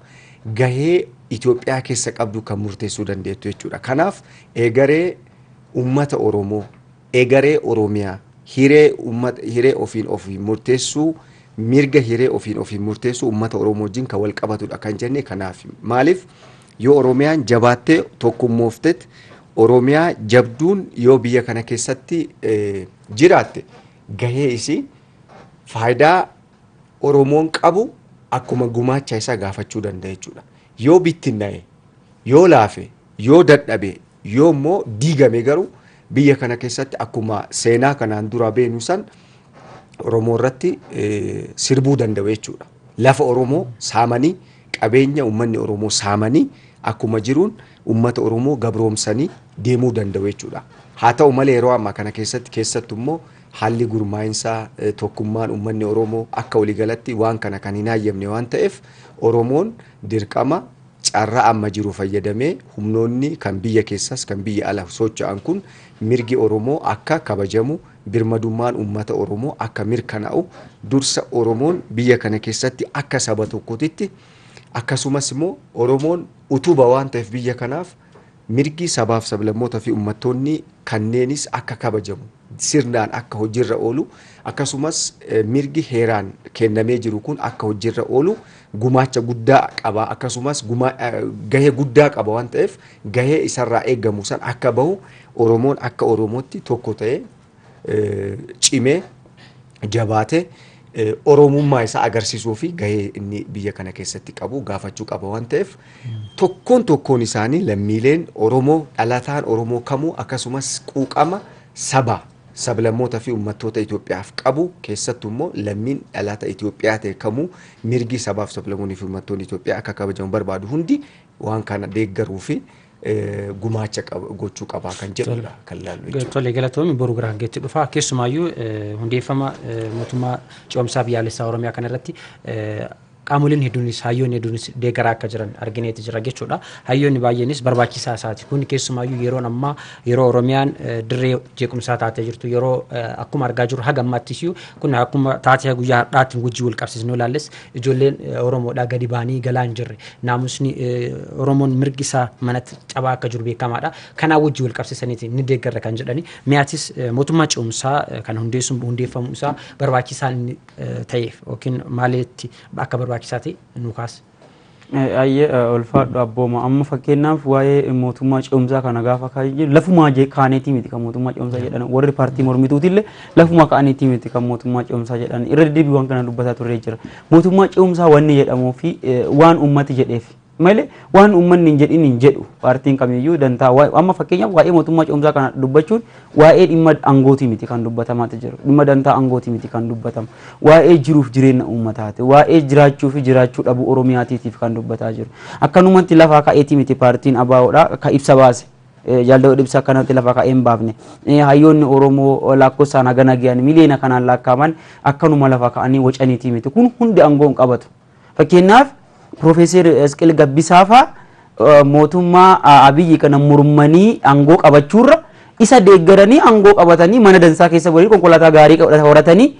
gahee Itoophiyaa keessa qabdu kan murteessuu dandeettu jechuudha. Kanaaf eegaree uummata Oromoo eegaree Oromiyaa hiree ummata hiree ofiin ofii murteessuu mirga hiree ofiin ofiin murteessuu ummata Oromoo wajjin kan wal qabatudha kan jenne kanaaf maaliif yoo Oromiyaan jabaattee tokkummooftet Oromiyaa jabduun yoo biyya kana keessatti e, jiraatte gahee isii faayidaa Oromoon qabu akkuma gumaacha isaa gaafachuu danda'a jechuudha. Yoo bittinnaa'e, yoo laafe, yoo dadhabe, yoo immoo diigame garuu biyya kana keessatti akkuma seenaa kanaan dura beenu san oromoorratti e, sirbuu danda'u Lafa Oromoo saamanii qabeenya uummanni Oromoo saamanii akkuma jiruun uummata Oromoo gabroomsanii deemuu danda'u jechuudha. Haa ta'u malee yeroo ammaa kana keessatti keessattummoo haalli gurmaa'insaa e, tokkummaan uummanni Oromoo akka waliigalatti waan kana kan hin haayyamne waan ta'eef Oromoon dirqama carraa amma jiru fayyadamee humnoonni kan biyya keessas kan biyya ala socho'an kun mirgi Oromoo akka kabajamu birmadummaan uummata Oromoo akka mirkana'u, dursa Oromoon biyya kana keessatti akka saba tokkotitti akkasumas immoo Oromoon utuba waan ta'eef biyya kanaaf mirgi sabaaf sablammootaa fi uummattoonni kanneenis akka kabajamu sirnaan akka hojiirra oolu akkasumas e, mirgi heeraan kennamee jiru kun akka hojiirra oolu gumaacha guddaa qaba akkasumas e, gahee guddaa qaba waan ta'eef gahee isarraa eegamu san akka bahu Oromoon akka Oromootti tokko ta'ee e, cimee jabaate e, Oromummaa isaa agarsiisuu fi gahee inni biyya kana keessatti qabu gaafachuu qaba waan ta'eef tokkoon tokkoon isaanii lammiileen Oromoo dhalataan Oromoo kamuu akkasumas quuqama sabaa sablammootaa fi uummattoota Itoophiyaaf qabu keessattuu immoo lammiin dhalaata Itoophiyaa ta'e kamuu mirgi sabaaf sablammoonni fi uummattoonni akka kabajamu barbaadu hundi waan kana deeggaruu gumaacha gochuu qabaa kan jedhu. kan laallu tole galatoomi boru gara dhufaa dhufa keessumaayyuu hundeeffama mootummaa cimsaa biyyaalessaa oromiyaa irratti. qaamoleen hedduunis hayyoonni hedduunis deegaraa akka jiran argineeti jira jechuudha. Hayyoonni baay'eenis barbaachisaa isaati. Kun keessumaayyuu yeroon ammaa yeroo Oromiyaan eh, dirree jeekumsaa taate jirtu yeroo eh, akkuma argaa jirru haga ammaattis kun akkuma taate guyyaa har'aatti wajjin wal qabsiisnee ijoolleen eh, Oromoodhaa gadi baanii galaa jirre. Naamusni Oromoon mirgi isaa manatti cabaa akka jiru beekamaadha. kanaa wajjin wal qabsiisaniiti ni deeggarra kan jedhani. Mi'aatis mootummaa ce'umsaa kan hundeessu hundeeffamu isaa barbaachisaa inni ta'eef yookiin barbaachisaa ta'e nu kaasa. Ayyee olfaadhu abbooma amma fakkeenyaaf waa'ee mootummaa ce'umsaa kana gaafa jiru lafumaa kaanetii miti kan mootummaa ce'umsaa jedhan warri paartii mormituutillee lafumaa kaanetii miti kan mootummaa ce'umsaa jedhan irra deddeebi waan kana dubbataa turre jira mootummaa ce'umsaa wanni jedhamuu fi waan uummati jedheefi. malee waan uummanni hin jedhin hin jedhu paartiin kamiyyuu danda'a. Amma fakkeenyaaf waa'ee mootummaa ce'umsaa kana dubbachuun waa'ee dhimma angootii miti kan dubbatamaa jiru. Dhimma dantaa angootii miti kan dubbatamu. Waa'ee jiruuf jireenya uummataati. Waa'ee jiraachuu fi jiraachuu dhabuu Oromiyaatiitiif kan dubbataa jiru. Akkanumatti lafaa ka'eetii miti paartiin ABO'dha ka ibsa baase. jaaldaa dhibsa kanatti lafa ka'ee hin baafne hayyoonni oromoo lakkoofsaan hagana gi'an miliyoona kanaan lakkaaman akkanuma lafa ka'anii wacaniitii miti kun hundi angoo hin qabatu fakkeenyaaf Profeesar Esqil Gabbisaafa mootummaa Abiyyi kana mormanii aangoo qabachuurra isa deeggaranii aangoo qabatanii mana dansaa keessa waliin konkolaataa gaarii horatanii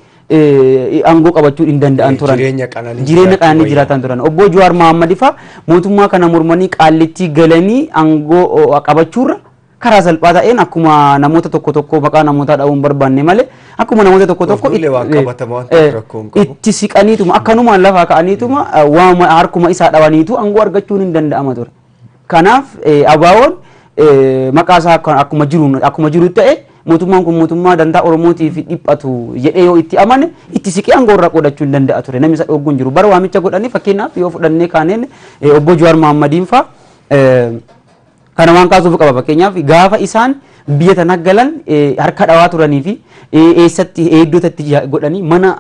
aangoo qabachuu hin danda'an turan. Jireenya qananii jiraatan turan. Obbo Jawaar Mahaammadiifaa mootummaa kana mormanii qaallittii galanii aangoo qabachuurra karaa salphaa ta'een akkuma namoota tokko tokko maqaa namootaa dha'uu barbaanne malee akkuma namoota tokko tokko itti siqaniituma akkanumaan lafaa ka'aniituma waama harkuma isaa dhabaniitu angoo argachuun hin danda'ama ture. Kanaaf abaawoon maqaa isaa akkuma jiru akkuma jiru ta'e mootummaan kun mootummaa danda'a oromootiif dhiphatu jedhee yoo itti amane itti siqee aangoo irraa qoodachuu hin danda'a ture namni isa dhoogguun jiru bara waamicha godhanii fakkeenyaaf yoo fudhannee kaaneen obbo Jawaar Mahaammadiin fa'a. kana waan kaasuuf qaba fakkeenyaaf gaafa isaan biyya tana galan e, harka dhawaa turanii fi e, eessatti eeddootatti godhanii mana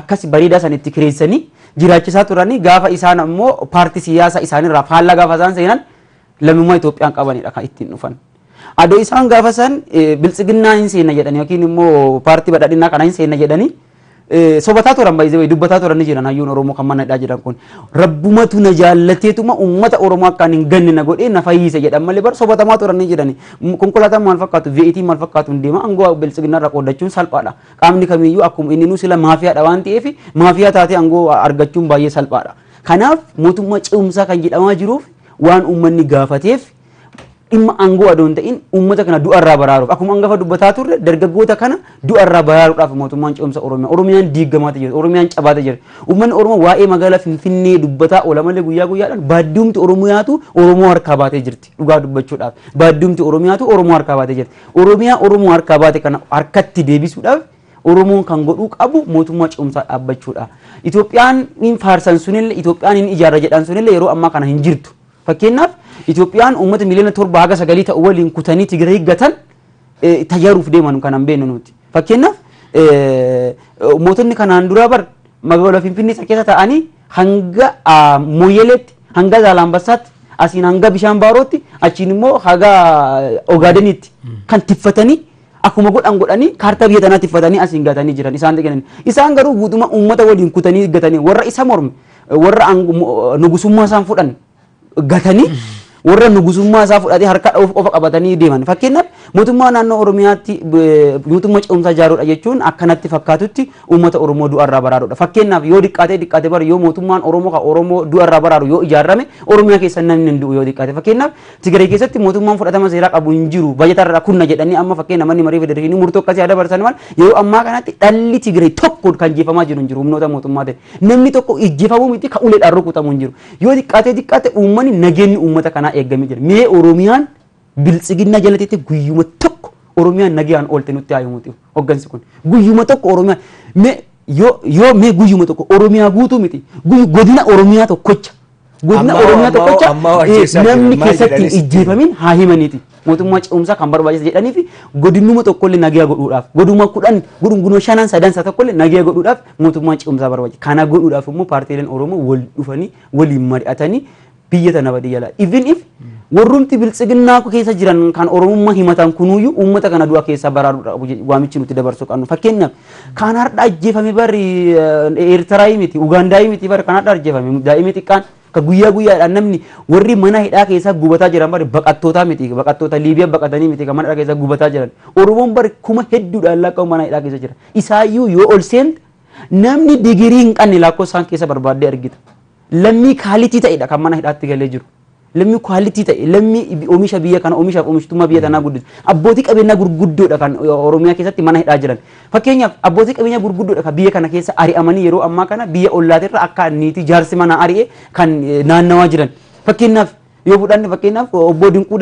akkas bareedaa san itti kireessanii jiraachisaa turanii gaafa isaan ammoo paartii siyaasa isaanirraa faallaa gaafa isaan seenan lammummaa Itoophiyaan qabanidha kan ittiin dhufan. Adoo isaan gaafa san e, biltsiginaa hin seenna jedhanii yookiin immoo paartii badhaadhinaa kana jedhanii sobataa toran baay'ee dubbataa toran ni jiran hayyuun Oromoo kan mana hidhaa jedhan kun rabbumatu na jaallateetuma uummata Oromoo akka hin ganne na godhee na fayyise jedhan malee bar sobatamaa toran ni jiran konkolaataan maal fakkaatu veetii maal fakkaatu hin deema aangoo bilchiginarra qoodachuun salphaadha qaamni kamiyyuu akkuma inni nu sila maafiyaadha waan ta'eef maafiyaa taatee aangoo argachuun baay'ee salphaadha kanaaf mootummaa ce'umsaa kan jedhamaa jiruuf waan uummanni gaafateef dhimma aangoo adoon ta'in uummata kana du'arraa baraaruuf akkuma hangafa dubbataa turre dargaggoota kana du'arraa baraaruudhaaf mootummaan cimsa oromiyaa oromiyaan diigamaa ta'e oromiyaan cabaata jira uummanni oromoo waa'ee magaalaa finfinnee dubbataa oola guyyaa guyyaadhaan baaddiumti oromiyaatu oromoo harkaa baatee jirti dhugaa dubbachuudhaaf baaddiumti oromiyaatu oromoo harkaa baatee jirti oromiyaa oromoo harkaa baate kana harkatti deebisuudhaaf oromoon kan godhuu qabu mootummaa cimsaa dhaabbachuudha itoophiyaan hin faarsan sunillee itoophiyaan hin ijaarra jedhan sunillee yeroo ammaa kana hin jirtu fakkeenyaaf Itoophiyaan uummata miiliyoona torba haga sagalii ta'u waliin kutanii Tigraay higgatan tayyaaruuf deeman kan hambeen nuti. Fakkeenyaaf mootonni kanaan dura bar magaalaa Finfinnee keessa ta'anii hanga Mooyeleetti hanga Zaalambassaatti asiin hanga bishaan baarootti achiin immoo haga Ogaadeniitti kan tiffatanii akkuma godhan godhanii kaartaa biyya tanaa tiffatanii asiin gatanii jiran isaan dhaqanan. Isaan garuu guutuma uummata waliin kutanii gatanii warra isa morme warra nugusummaa isaan fudhan gatanii warra nugusummaa isaa fudhatee harka dhahuuf qofa qabatanii deeman. Fakkeenyaaf mootummaa naannoo Oromiyaatti mootummaa ce'umsaa ijaaruudha jechuun akkanatti fakkaatutti uummata Oromoo du'arraa baraaruudha. Fakkeenyaaf yoo diqqaate diqqaate bara yoo mootummaan Oromoo ka Oromoo du'arraa baraaru yoo ijaarame Oromiyaa keessa namni hin du'u yoo diqqaate. Fakkeenyaaf tigiree keessatti mootummaan fudhatama seeraa qabu hin jiru. Bajatarraa kunna jedhanii amma fakkeenya manni marii federeeshinii murtoo akkasii yaada barsiisan maal yeroo ammaa kanatti dhalli tigiree tokko kan jeefamaa jiru hin jiru humnoota mootummaa ta'e. Namni tokko ijjeefamuu miti ka uleedhaan rukutamu hin jiru. Yoo diqqaate diqqaate uummanni nageenyi uummata kanaa kanaa eeggamii jira. Mee Oromiyaan bilchiginna jalatiitti guyyuma tokko Oromiyaan nagayaan oolte nutti haa himuti hooggansi kun. Guyyuma tokko Oromiyaan mee yoo yoo mee guyyuma tokko Oromiyaa guutuu miti godina Oromiyaa tokkocha. Godina Oromiyaa tokkocha namni keessatti ijjeefamin haa himaniiti. Mootummaa ce'umsaa kan barbaachisa jedhanii fi godinuma tokkollee nagaa godhuudhaaf godinuma kudhan gurgunoo shanan sadansa tokkollee nagaa godhuudhaaf mootummaa ce'umsaa barbaachisa. Kana godhuudhaaf immoo paartiileen Oromoo wal dhufanii waliin mari'atanii biyya tana baadiyyaa even if warrumti bilchiginaa keessa jiran kan oromummaa himatan kunuyyuu uummata kana du'a keessa baraaruudha waamichi nuti dabarsuu qabnu fakkeenyaaf kan har'a ajjeefame bari eertiraayii miti ugaandaayi miti bari kan har'a ajjeefame daa'imni xiqqaan ka guyyaa guyyaadhaan namni warri mana hidhaa keessa gubataa jiran bari baqattoota miti baqattoota liibiyaa baqatanii miti mana hidhaa keessa gubataa jiran oromoon bari kuma hedduudhaan lakkaa'u mana hidhaa keessa jira isaayyuu yoo ol seente namni digirii hin qabne lakkoofsaan keessa barbaadee argita. lammii kaalitii ta'edha kan mana hidhaatti galee jiru. Lammii kwaalitii ta'e lammii oomisha biyya kana oomishaaf oomishtummaa biyya kanaa guddisu abbootii qabeenyaa gurguddoodha kan oromiyaa keessatti mana hidhaa jiran fakkeenyaaf abbootii qabeenyaa gurguddoodha kan biyya kana keessa ari'amanii yeroo ammaa kana biyya ollaatirra akka niitii jaarsi manaa ari'e kan naannawaa jiran fakkeenyaaf yoo fudhanne fakkeenyaaf obbo Dinquu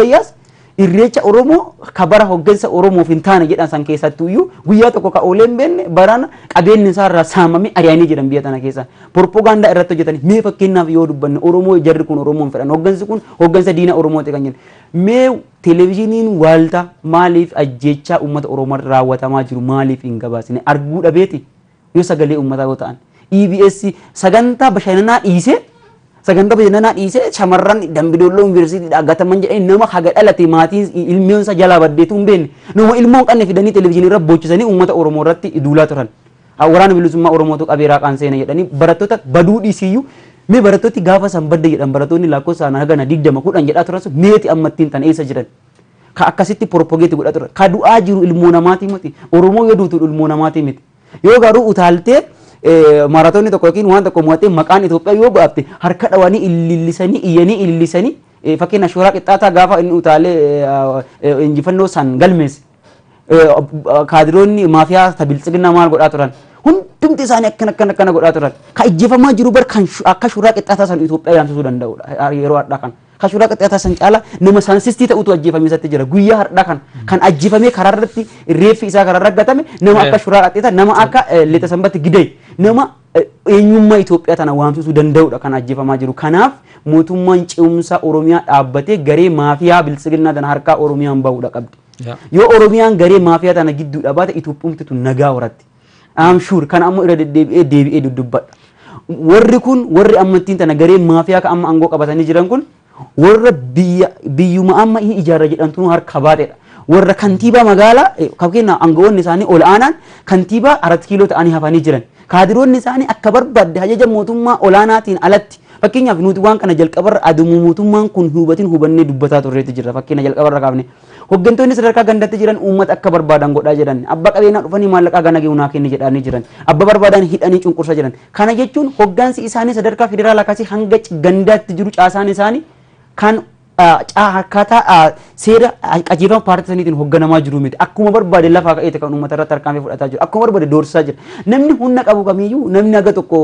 irreecha Oromoo kabara hoggansa Oromoof hin taane jedhan san keessattuu iyyuu guyyaa tokko ka oolee hin beekne baraan qabeenyi isaarraa saamamee ari'anii jedhan biyya tana keessa. Porpogaandaa irratti hojjetan mee fakkeenyaaf yoo dubbanne Oromoo jarri kun Oromoo hin fedhan hoggansi kun hoggansa diina Oromooti kan jennu. Mee televezyiiniin waaltaa maaliif ajjechaa uummata Oromoo raawwatamaa jiru maaliif hin gabaasine arguu dhabeeti yoo sagalee uummataa yoo ta'an. EBS sagantaa bashannanaa dhiisee sagantaa bashannanaa dhiisee shamarran dambidolloo yuunivarsiitiidhaa gataman jedhanii nama haga dhalate maatii ilmiyoonsa jalaa baddeetu hin beekne nama ilmoon qabne fidanii televizyiinii irra boochisanii uummata Oromoo irratti duulaa turan. Waraana bilisummaa Oromootu qabeeraa qaan seena jedhanii barattoota baduu dhiisiyyuu mee barattooti gaafa san badda jedhan barattoonni lakkoofsaan hagana digdama kudhan jedhaa turan sun meeti ammattiin tan eessa jiran. Ka akkasitti porpogeeti godhaa turan. Ka du'aa jiru ilmoo namaati miti. Oromoo yoo duutu ilmoo namaati miti. Yoo garuu utaaltee maaraatoonni tokko yookiin waan tokko mo'attee maqaan Itoophiyaa yoo ba'atte harka dhawanii ilillisanii iyyanii ilillisanii fakkiin ashuuraa qixxaataa gaafa inni utaalee injifannoo san galmeesse. Kaadiroonni maafiyaa tabiltsiginaa maal godhaa turan hundumti isaanii akkana akkana akkana godhaa turan kan ijjifamaa jiru bar kan akka shuuraa qixxaataa san Itoophiyaa yaamsisuu danda'udha yeroo har'aa kana. kasuura qaxxaataa san caalaa nama saansistii ta'utu ajjeefame isatti jira guyyaa har'aa kan kan ajjeefame karaarratti reeffi isaa karaarra argatame nama akka shuraa qaxxaataa nama akka leeta sanbatti gidee nama eenyummaa Itoophiyaa tana waamsisuu danda'udha kan ajjeefamaa jiru kanaaf mootummaan ce'umsaa Oromiyaa dhaabbatee garee maafiyaa bilisiginnaa tana harkaa Oromiyaan ba'uudha qabdi yoo Oromiyaan garee maafiyaa tana gidduudha baate Itoophiyumti tun nagaa horatti I'm sure kana ammoo irra deddeebi'ee deebi'ee dubbadha warri kun warri ammattiin tana garee maafiyaa ka amma aangoo qabatanii jiran kun warra biyya biyyuma amma hin ijaarra jedhamtu harka baatedha. Warra kantiibaa magaalaa kan fakkeenya aangawoonni isaanii ol aanaan kantiibaa arat kiiloo ta'anii hafanii jiran. Kaadiroonni isaanii akka barbaadde hajaja mootummaa olaanaatiin alatti fakkeenyaaf nuti waan kana jalqabarra adumu mootummaan kun hubatiin hubannee dubbataa turreetti jira fakkeenya jalqabarra kaafne. Hooggantoonni sadarkaa gandaatti jiran uummata akka barbaadan godhaa jiran abba qabeenyaa dhufanii maallaqaa gana ga'uu naa kenni jedhanii jiran abba barbaadan hidhanii cunqursa jiran kana jechuun hoggansi isaanii sadarkaa federaalaa kaasee hanga gandaatti jiru caasaan isaanii kan akkaataa seera qajeelfama paartii saniitiin hoogganamaa jiru miti akkuma barbaade lafaa ka'eete kan uummata irratti harkaan fudhataa jiru akkuma barbaade doorsisaa jira namni humna qabu kamiiyyuu namni haga tokko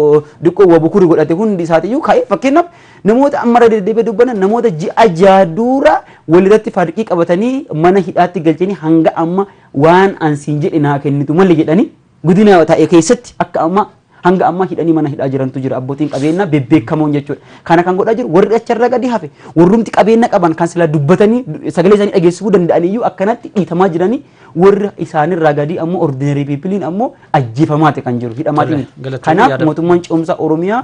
diqqoo wabukurri godhate hundi isaatiiyyuu ka'ee fakkeenyaaf namoota amma ammarra deddeebi'ee dubbanan namoota ji'a duraa walirratti farqii qabatanii mana hidhaatti galchanii hanga amma waan ansiin jedhe kennitu malli jedhanii gudina ta'e keessatti akka amma hanga ammaa hidhanii mana hidhaa jirantu jira abbootiin qabeenyaa bebbeekamoon jechuudha. Kana kan godhaa jiru warri acharraa gadi hafe warrumti qabeenya qaban kan sila dubbatanii sagalee isaanii dhageessisuu danda'aniyyuu akkanatti dhiitamaa jiranii warra isaanirraa gadii ammoo ordinarii piipiliin ammoo ajjeefamaati kan jiru hidhamaati miti. Kanaaf mootummaan cimsa Oromiyaa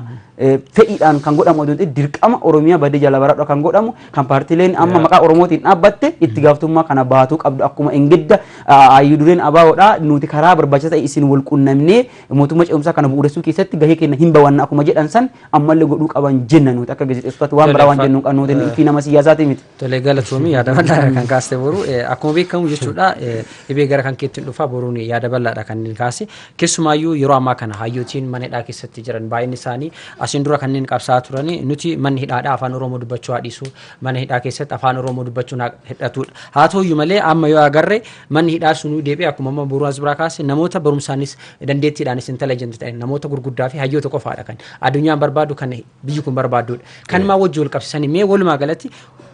fedhiidhaan kan godhamu otoo dirqama Oromiyaa badde jala baradhu kan godhamu kan paartileen amma maqaa Oromootiin dhaabbatte itti gaaftummaa kana baatu qabdu akkuma ingidda ayyuu dureen abaawoodhaa nuti karaa barbaachisa ta'e isin wal qunnamnee mootummaa cimsa kana bu'uuressuu keessatti gahee kenna hin bawanna akkuma jedhan san ammallee godhuu qaban jenna nuti akka gaazexeessootaatti waan biraa waan jennu kan nuti ilfii nama siyaasaati miti. Tolee galatoomii yaada bal'aa kan kaasee boru akkuma beekamu jechuudha. dhibee gara kan keetti dhufa boruun yaada bal'aadha kan inni kaase keessumaayyuu yeroo ammaa kana hayyootiin manadhaa keessatti jiran baay'inni isaanii asiin dura kanneen qabsaa turan nuti manni hidhaadha afaan oromoo dubbachuu haadhiisu mana hidhaa keessatti afaan oromoo dubbachuun hidhatudha haa ta'uyyuu malee amma yoo agarre manni hidhaa sun deebi'e akkuma amma boruu as biraa kaase namoota barumsaanis dandeettiidhaanis intelligent ta'e namoota gurguddaa fi hayyoota qofaadha kan addunyaan barbaadu kan biyyi kun barbaadudha kan maa wajji wal qabsiisanii mee walumaa galatti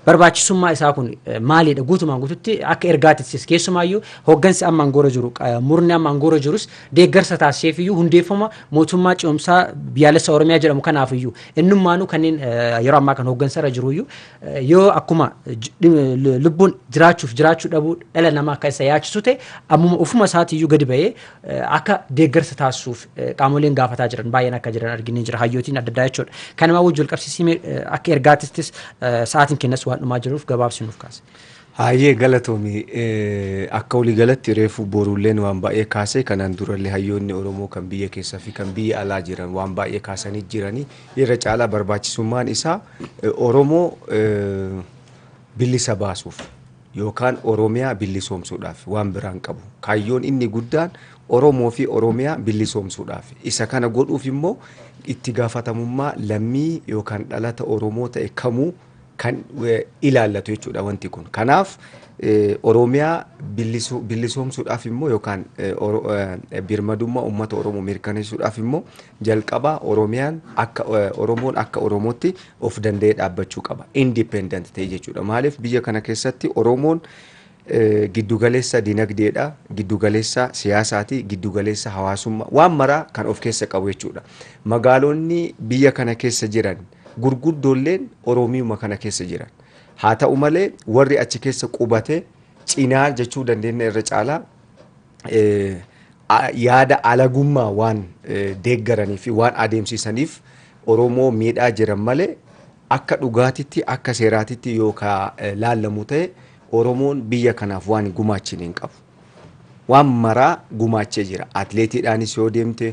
barbaachisummaa isaa kun maalidha guutumaan guututti akka ergaatti keessumaayyuu hooggansi ammaan goora jiru murni ammaan goora jirus deeggarsa iyyuu hundeeffama mootummaa cimsaa biyyaalessa oromiyaa jedhamu kanaaf iyyuu innummaanuu kanneen yeroo ammaa kan irra jiru iyyuu yoo akkuma lubbuun jiraachuuf jiraachuu dhabuu dhala namaa akka isa yaachisu ta'e ammuma ofuma isaati iyyuu gadi ba'ee akka deeggarsa taasisuuf qaamoleen gaafataa jiran baay'een akka jiran arginee jira hayyootiin adda addaa jechuudha. kanamaa wajjin wal qabsiisimee akka ergaatittis sa'aatiin kennas waan dhumaa jiruuf kaase. Hayyee galatoomii akka waliigalatti reefu borulleen waan baay'ee kaase kanaan durallee hayyoonni Oromoo kan biyya keessaa fi kan biyya alaa jiran waan baay'ee kaasanii jiranii irra caalaa barbaachisummaan isaa Oromoo billisa baasuuf yookaan Oromiyaa billisoomsuudhaaf waan biraan qabu Kayyoon inni guddaan Oromoo fi Oromiyaa billisoomsuudhaaf isa kana godhuuf immoo itti gaafatamummaa lammii yookaan dhalata Oromoo ta'e kamuu kan eh, ilaallatu jechuudha wanti kun. Kanaaf eh, Oromiyaa billisoomsuudhaaf immoo yookaan eh, birmadummaa uummata Oromoo mirkaneessuudhaaf immoo jalqabaa Oromiyaan akka Oromoon akka Oromootti of danda'ee dhaabbachuu qaba. Independent ta'e jechuudha. Maaliif biyya kana keessatti Oromoon giddugaleessa dinagdeedha, giddugaleessa siyaasaati, giddugaleessa hawaasummaa waan maraa kan of keessa qabu jechuudha. Magaalonni biyya kana keessa jiran gurguddoolleen Oromiiyuma kana keessa jiran. Haa ta'u malee warri achi keessa qubatee cinaa jechuu dandeenya irra caalaa yaada alagummaa waan deeggaraniif fi waan adeemsisaniif Oromoo miidhaa jiran malee akka dhugaatitti akka seeraatitti yookaan laallamu ta'e Oromoon biyya kanaaf waan gumaachin hin qabu. Waan maraa gumaachee jira. Atleetiidhaanis yoo deemte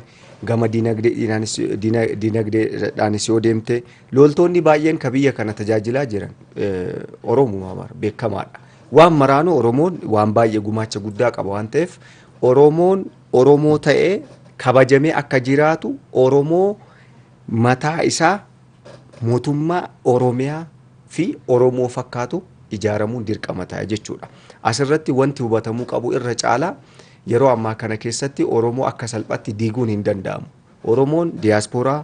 gama dinagdeedhaanis yoo deemte loltoonni baay'een ka biyya kana tajaajilaa jiran e, Oromoo beekamaadha. Waan maraanuu Oromoon waan baay'ee gumaacha guddaa qaba waan ta'eef Oromoon Oromoo ta'ee kabajamee akka jiraatu Oromoo mataa isaa mootummaa Oromiyaa fi Oromoo fakkaatu ijaaramuun dirqama ta'a jechuudha. Asirratti wanti hubatamuu qabu irra caalaa yeroo ammaa kana keessatti Oromoo akka salphaatti diiguun hin danda'amu. Oromoon diyaaspooraa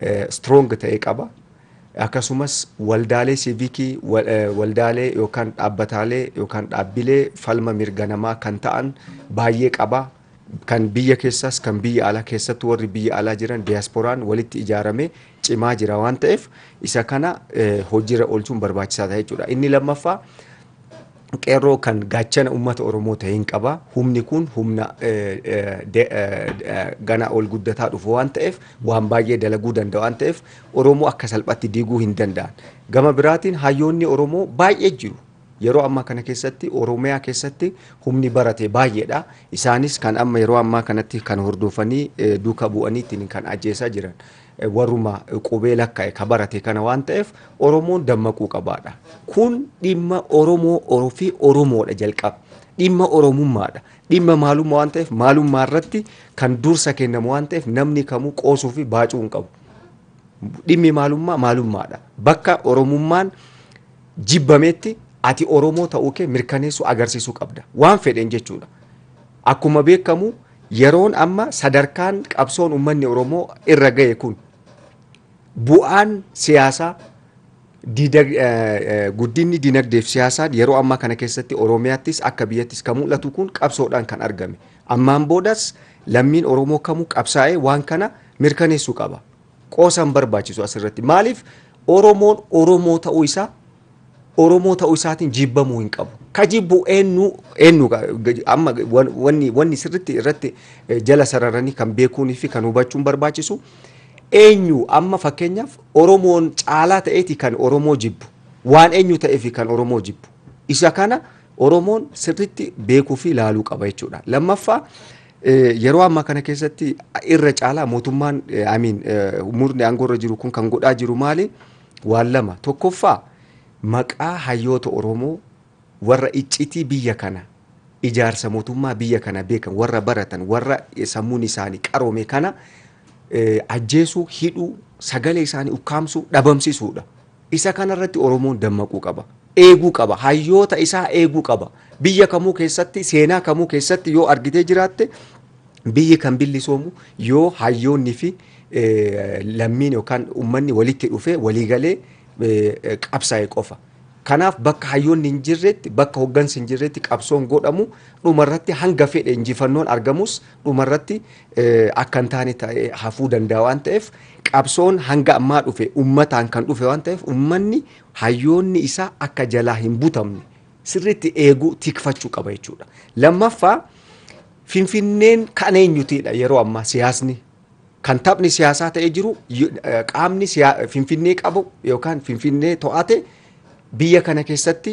eh, strong ta'e qaba. Akkasumas waldaalee siivikii, eh, waldaalee yookaan dhaabataalee yookaan dhaabbilee falma mirga namaa kan ta'an baay'ee qaba. Kan biyya keessaas kan biyya alaa keessatti warri biyya alaa jiran diyaasporaan walitti ijaaramee cimaa jira waan ta'eef isa kana eh, hojiirra oolchuun barbaachisaa ta'a jechuudha. Inni lammaffaa qeerroo kan gaachana uummata Oromoo ta'e hin qaba. Humni kun humna eh, eh, eh, gana ol guddataa dhufu waan ta'eef waan baay'ee dalaguu danda'a ta'eef Oromoo akka salphatti diiguu hin danda'an. Gama biraatiin hayyoonni Oromoo baay'ee jiru. yeroo ammaa kana keessatti Oromiyaa keessatti humni barate baay'eedha. Isaanis kan amma yeroo ammaa kanatti kan hordofanii e, duuka bu'anii kan ajjeesaa jiran e, Warrumaa e, qubee lakkaa'e kan barate kana waan ta'eef Oromoon dammaquu qabaadha. Kun dhimma Oromoo fi Oromoodha jalqaba. Dhimma Oromummaadha. Dhimma maalummaa waan ta'eef maalummaa irratti kan dursa kennamu waan ta'eef namni kamuu qoosuu fi baacuu hin qabu. Dhimmi maalummaa maalummaadha. Bakka Oromummaan jibbametti ati Oromoo ta'uu kee mirkaneessuu agarsiisu qabda waan fedhen jechuudha. Akkuma beekamu yeroon amma sadarkaan qabsoon ummanni Oromoo irra gahe kun bu'aan siyaasaa eh, eh, guddinni dinagdeef siyaasaan yeroo amma kana keessatti Oromiyaattis akka biyyattis kan mul'atu kun qabsoodhaan kan argame. Ammaan boodas lammiin Oromoo kamuu qabsaa'ee waan kana mirkaneessuu qaba. Qoosan barbaachisu asirratti. Maaliif Oromoon Oromoo ta'uu isaa Oromoo ta'uu isaatiin jibbamuu hin qabu. Ka jibbu eenyu eenyu amma sirriitti irratti eh, jala sararanii kan beekuunii fi kan hubachuun barbaachisu eenyu amma fakkeenyaaf Oromoon caalaa ta'eeti kan Oromoo jibbu waan eenyu ta'eef kan Oromoo jibbu. Isa kana Oromoon sirriitti beekuu fi ilaaluu qaba jechuudha. Lammaffaa eh, yeroo amma kana keessatti irra caalaa mootummaan eh, amiin umurni aangoo irra jiru kun kan godhaa jiru maali? Waan lama tokkoffaa. maqaa hayyoota Oromoo warra iccitii biyya kana ijaarsa mootummaa biyya kana beekan warra baratan warra sammuun isaanii qaroome kana e, ajjeesuu hidhuu sagalee isaanii ukkaamsu dhabamsiisuudha. Isa kanarratti Oromoon dammaquu qaba. Eeguu qaba. Hayyoota isaa eeguu qaba. Biyya kamuu keessatti seenaa kamuu keessatti yoo argitee jiraatte biyyi kan billisoomu yoo hayyoonnii fi e, lammiin yookaan walitti dhufee waliigalee qabsaa'e qofa. Kanaaf bakka hayyoonni hin jirretti bakka hoggansi hin jirretti qabsoon godhamu dhumarratti hanga fedhe injifannoon argamus dhumarratti akka hin taane hafuu danda'a waan ta'eef qabsoon hanga ammaa dhufe ummataan kan dhufe waan ta'eef ummanni hayyoonni isaa akka jalaa hin butamne sirriitti eeguu tikfachuu qaba jechuudha. Lammaffaa Finfinneen kan eenyutidha yeroo ammaa siyaasni kan taphni siyaasaa ta'ee jiru eh, qaamni finfinnee qabu yookaan finfinnee to'ate biyya kana keessatti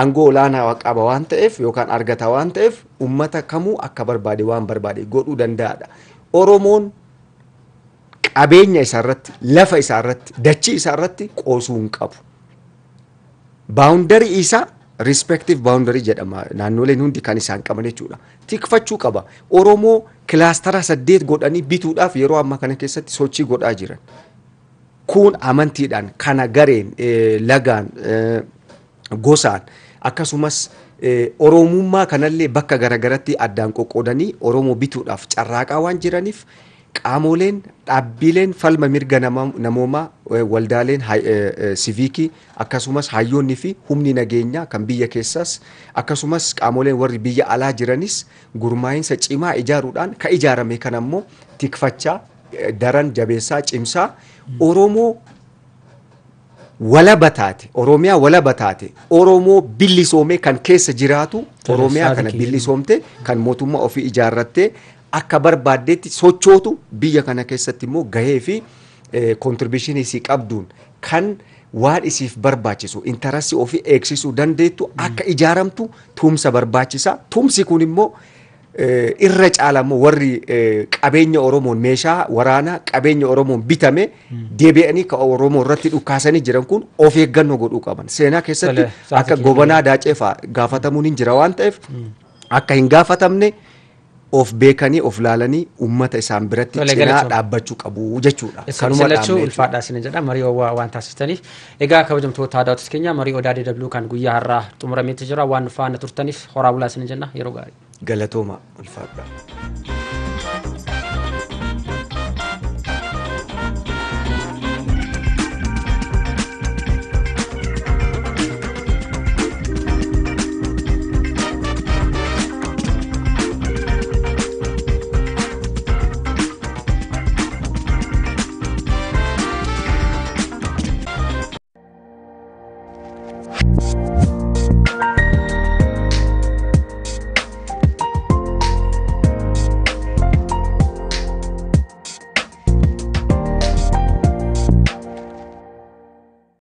aangoo olaanaa qaba waan ta'eef yookaan argata waan ta'eef uummata kamuu akka barbaade waan barbaade godhuu danda'aadha. Oromoon qabeenya isaarratti lafa irratti, dachii isaa qoosuu hin qabu. Baawundarii isaa Rispektiif baawundarii jedhama. Naannoleen hundi kan isaan qaban jechuudha. Tikfachuu qaba. Oromoo kilaastara saddeet godhanii bituudhaaf yeroo ammaa kana keessatti sochii godhaa jiran. Kun amantiidhaan kana gareen eh, lagaan eh, gosaan akkasumas eh, Oromummaa kanallee bakka garagaratti addaan qoqqoodanii Oromoo bituudhaaf carraaqaa waan jiraniif qaamoleen dhaabbileen falma mirga namoomaa eh, waldaaleen eh, eh, sivikii akkasumas hayyoonni fi humni nageenyaa kan biyya keessaas akkasumas qaamoleen warri biyya alaa jiranis gurmaa'insa cimaa ijaaruudhaan ka ijaarame kan ammoo tikfachaa daran jabeessaa cimsaa oromoo walaba taate oromiyaa walaba taate oromoo billisoomee kan keessa jiraatu oromiyaa kana billisoomte kan mootummaa ofii ijaarrattee akka barbaaddeetti sochootu biyya kana keessatti immoo gahee fi kontiribishinii e, qabduun kan waan isiif barbaachisu intarasii ofii eegsisuu dandeettu hmm. akka ijaaramtu tuumsa barbaachisa. Tuumsi kun immoo e, irra caala warri e, qabeenya Oromoon meeshaa waraana qabeenya Oromoon bitame hmm. deebi'anii kan Oromoo irratti dhukkaasanii jiran kun of eeggannoo godhuu qaban. Seenaa keessatti akka gobanaa daacee fa'aa gaafatamuun jira waan ta'eef hmm. akka hin gaafatamne. of beekanii of laalanii uummata isaan biratti cinaa dhaabbachuu qabu jechuudha. Kanuma dhaabnee ulfaadhaa isin jedha marii owwaa waan taasistaniif. Egaa kabajamtoota aadaa daawwatus keenya marii odaa DW kan guyyaa har'aa xumurameetti jira waan faana turtaniif horaa bulaa isin jenna yeroo gaarii. Galatooma ulfaadhaa.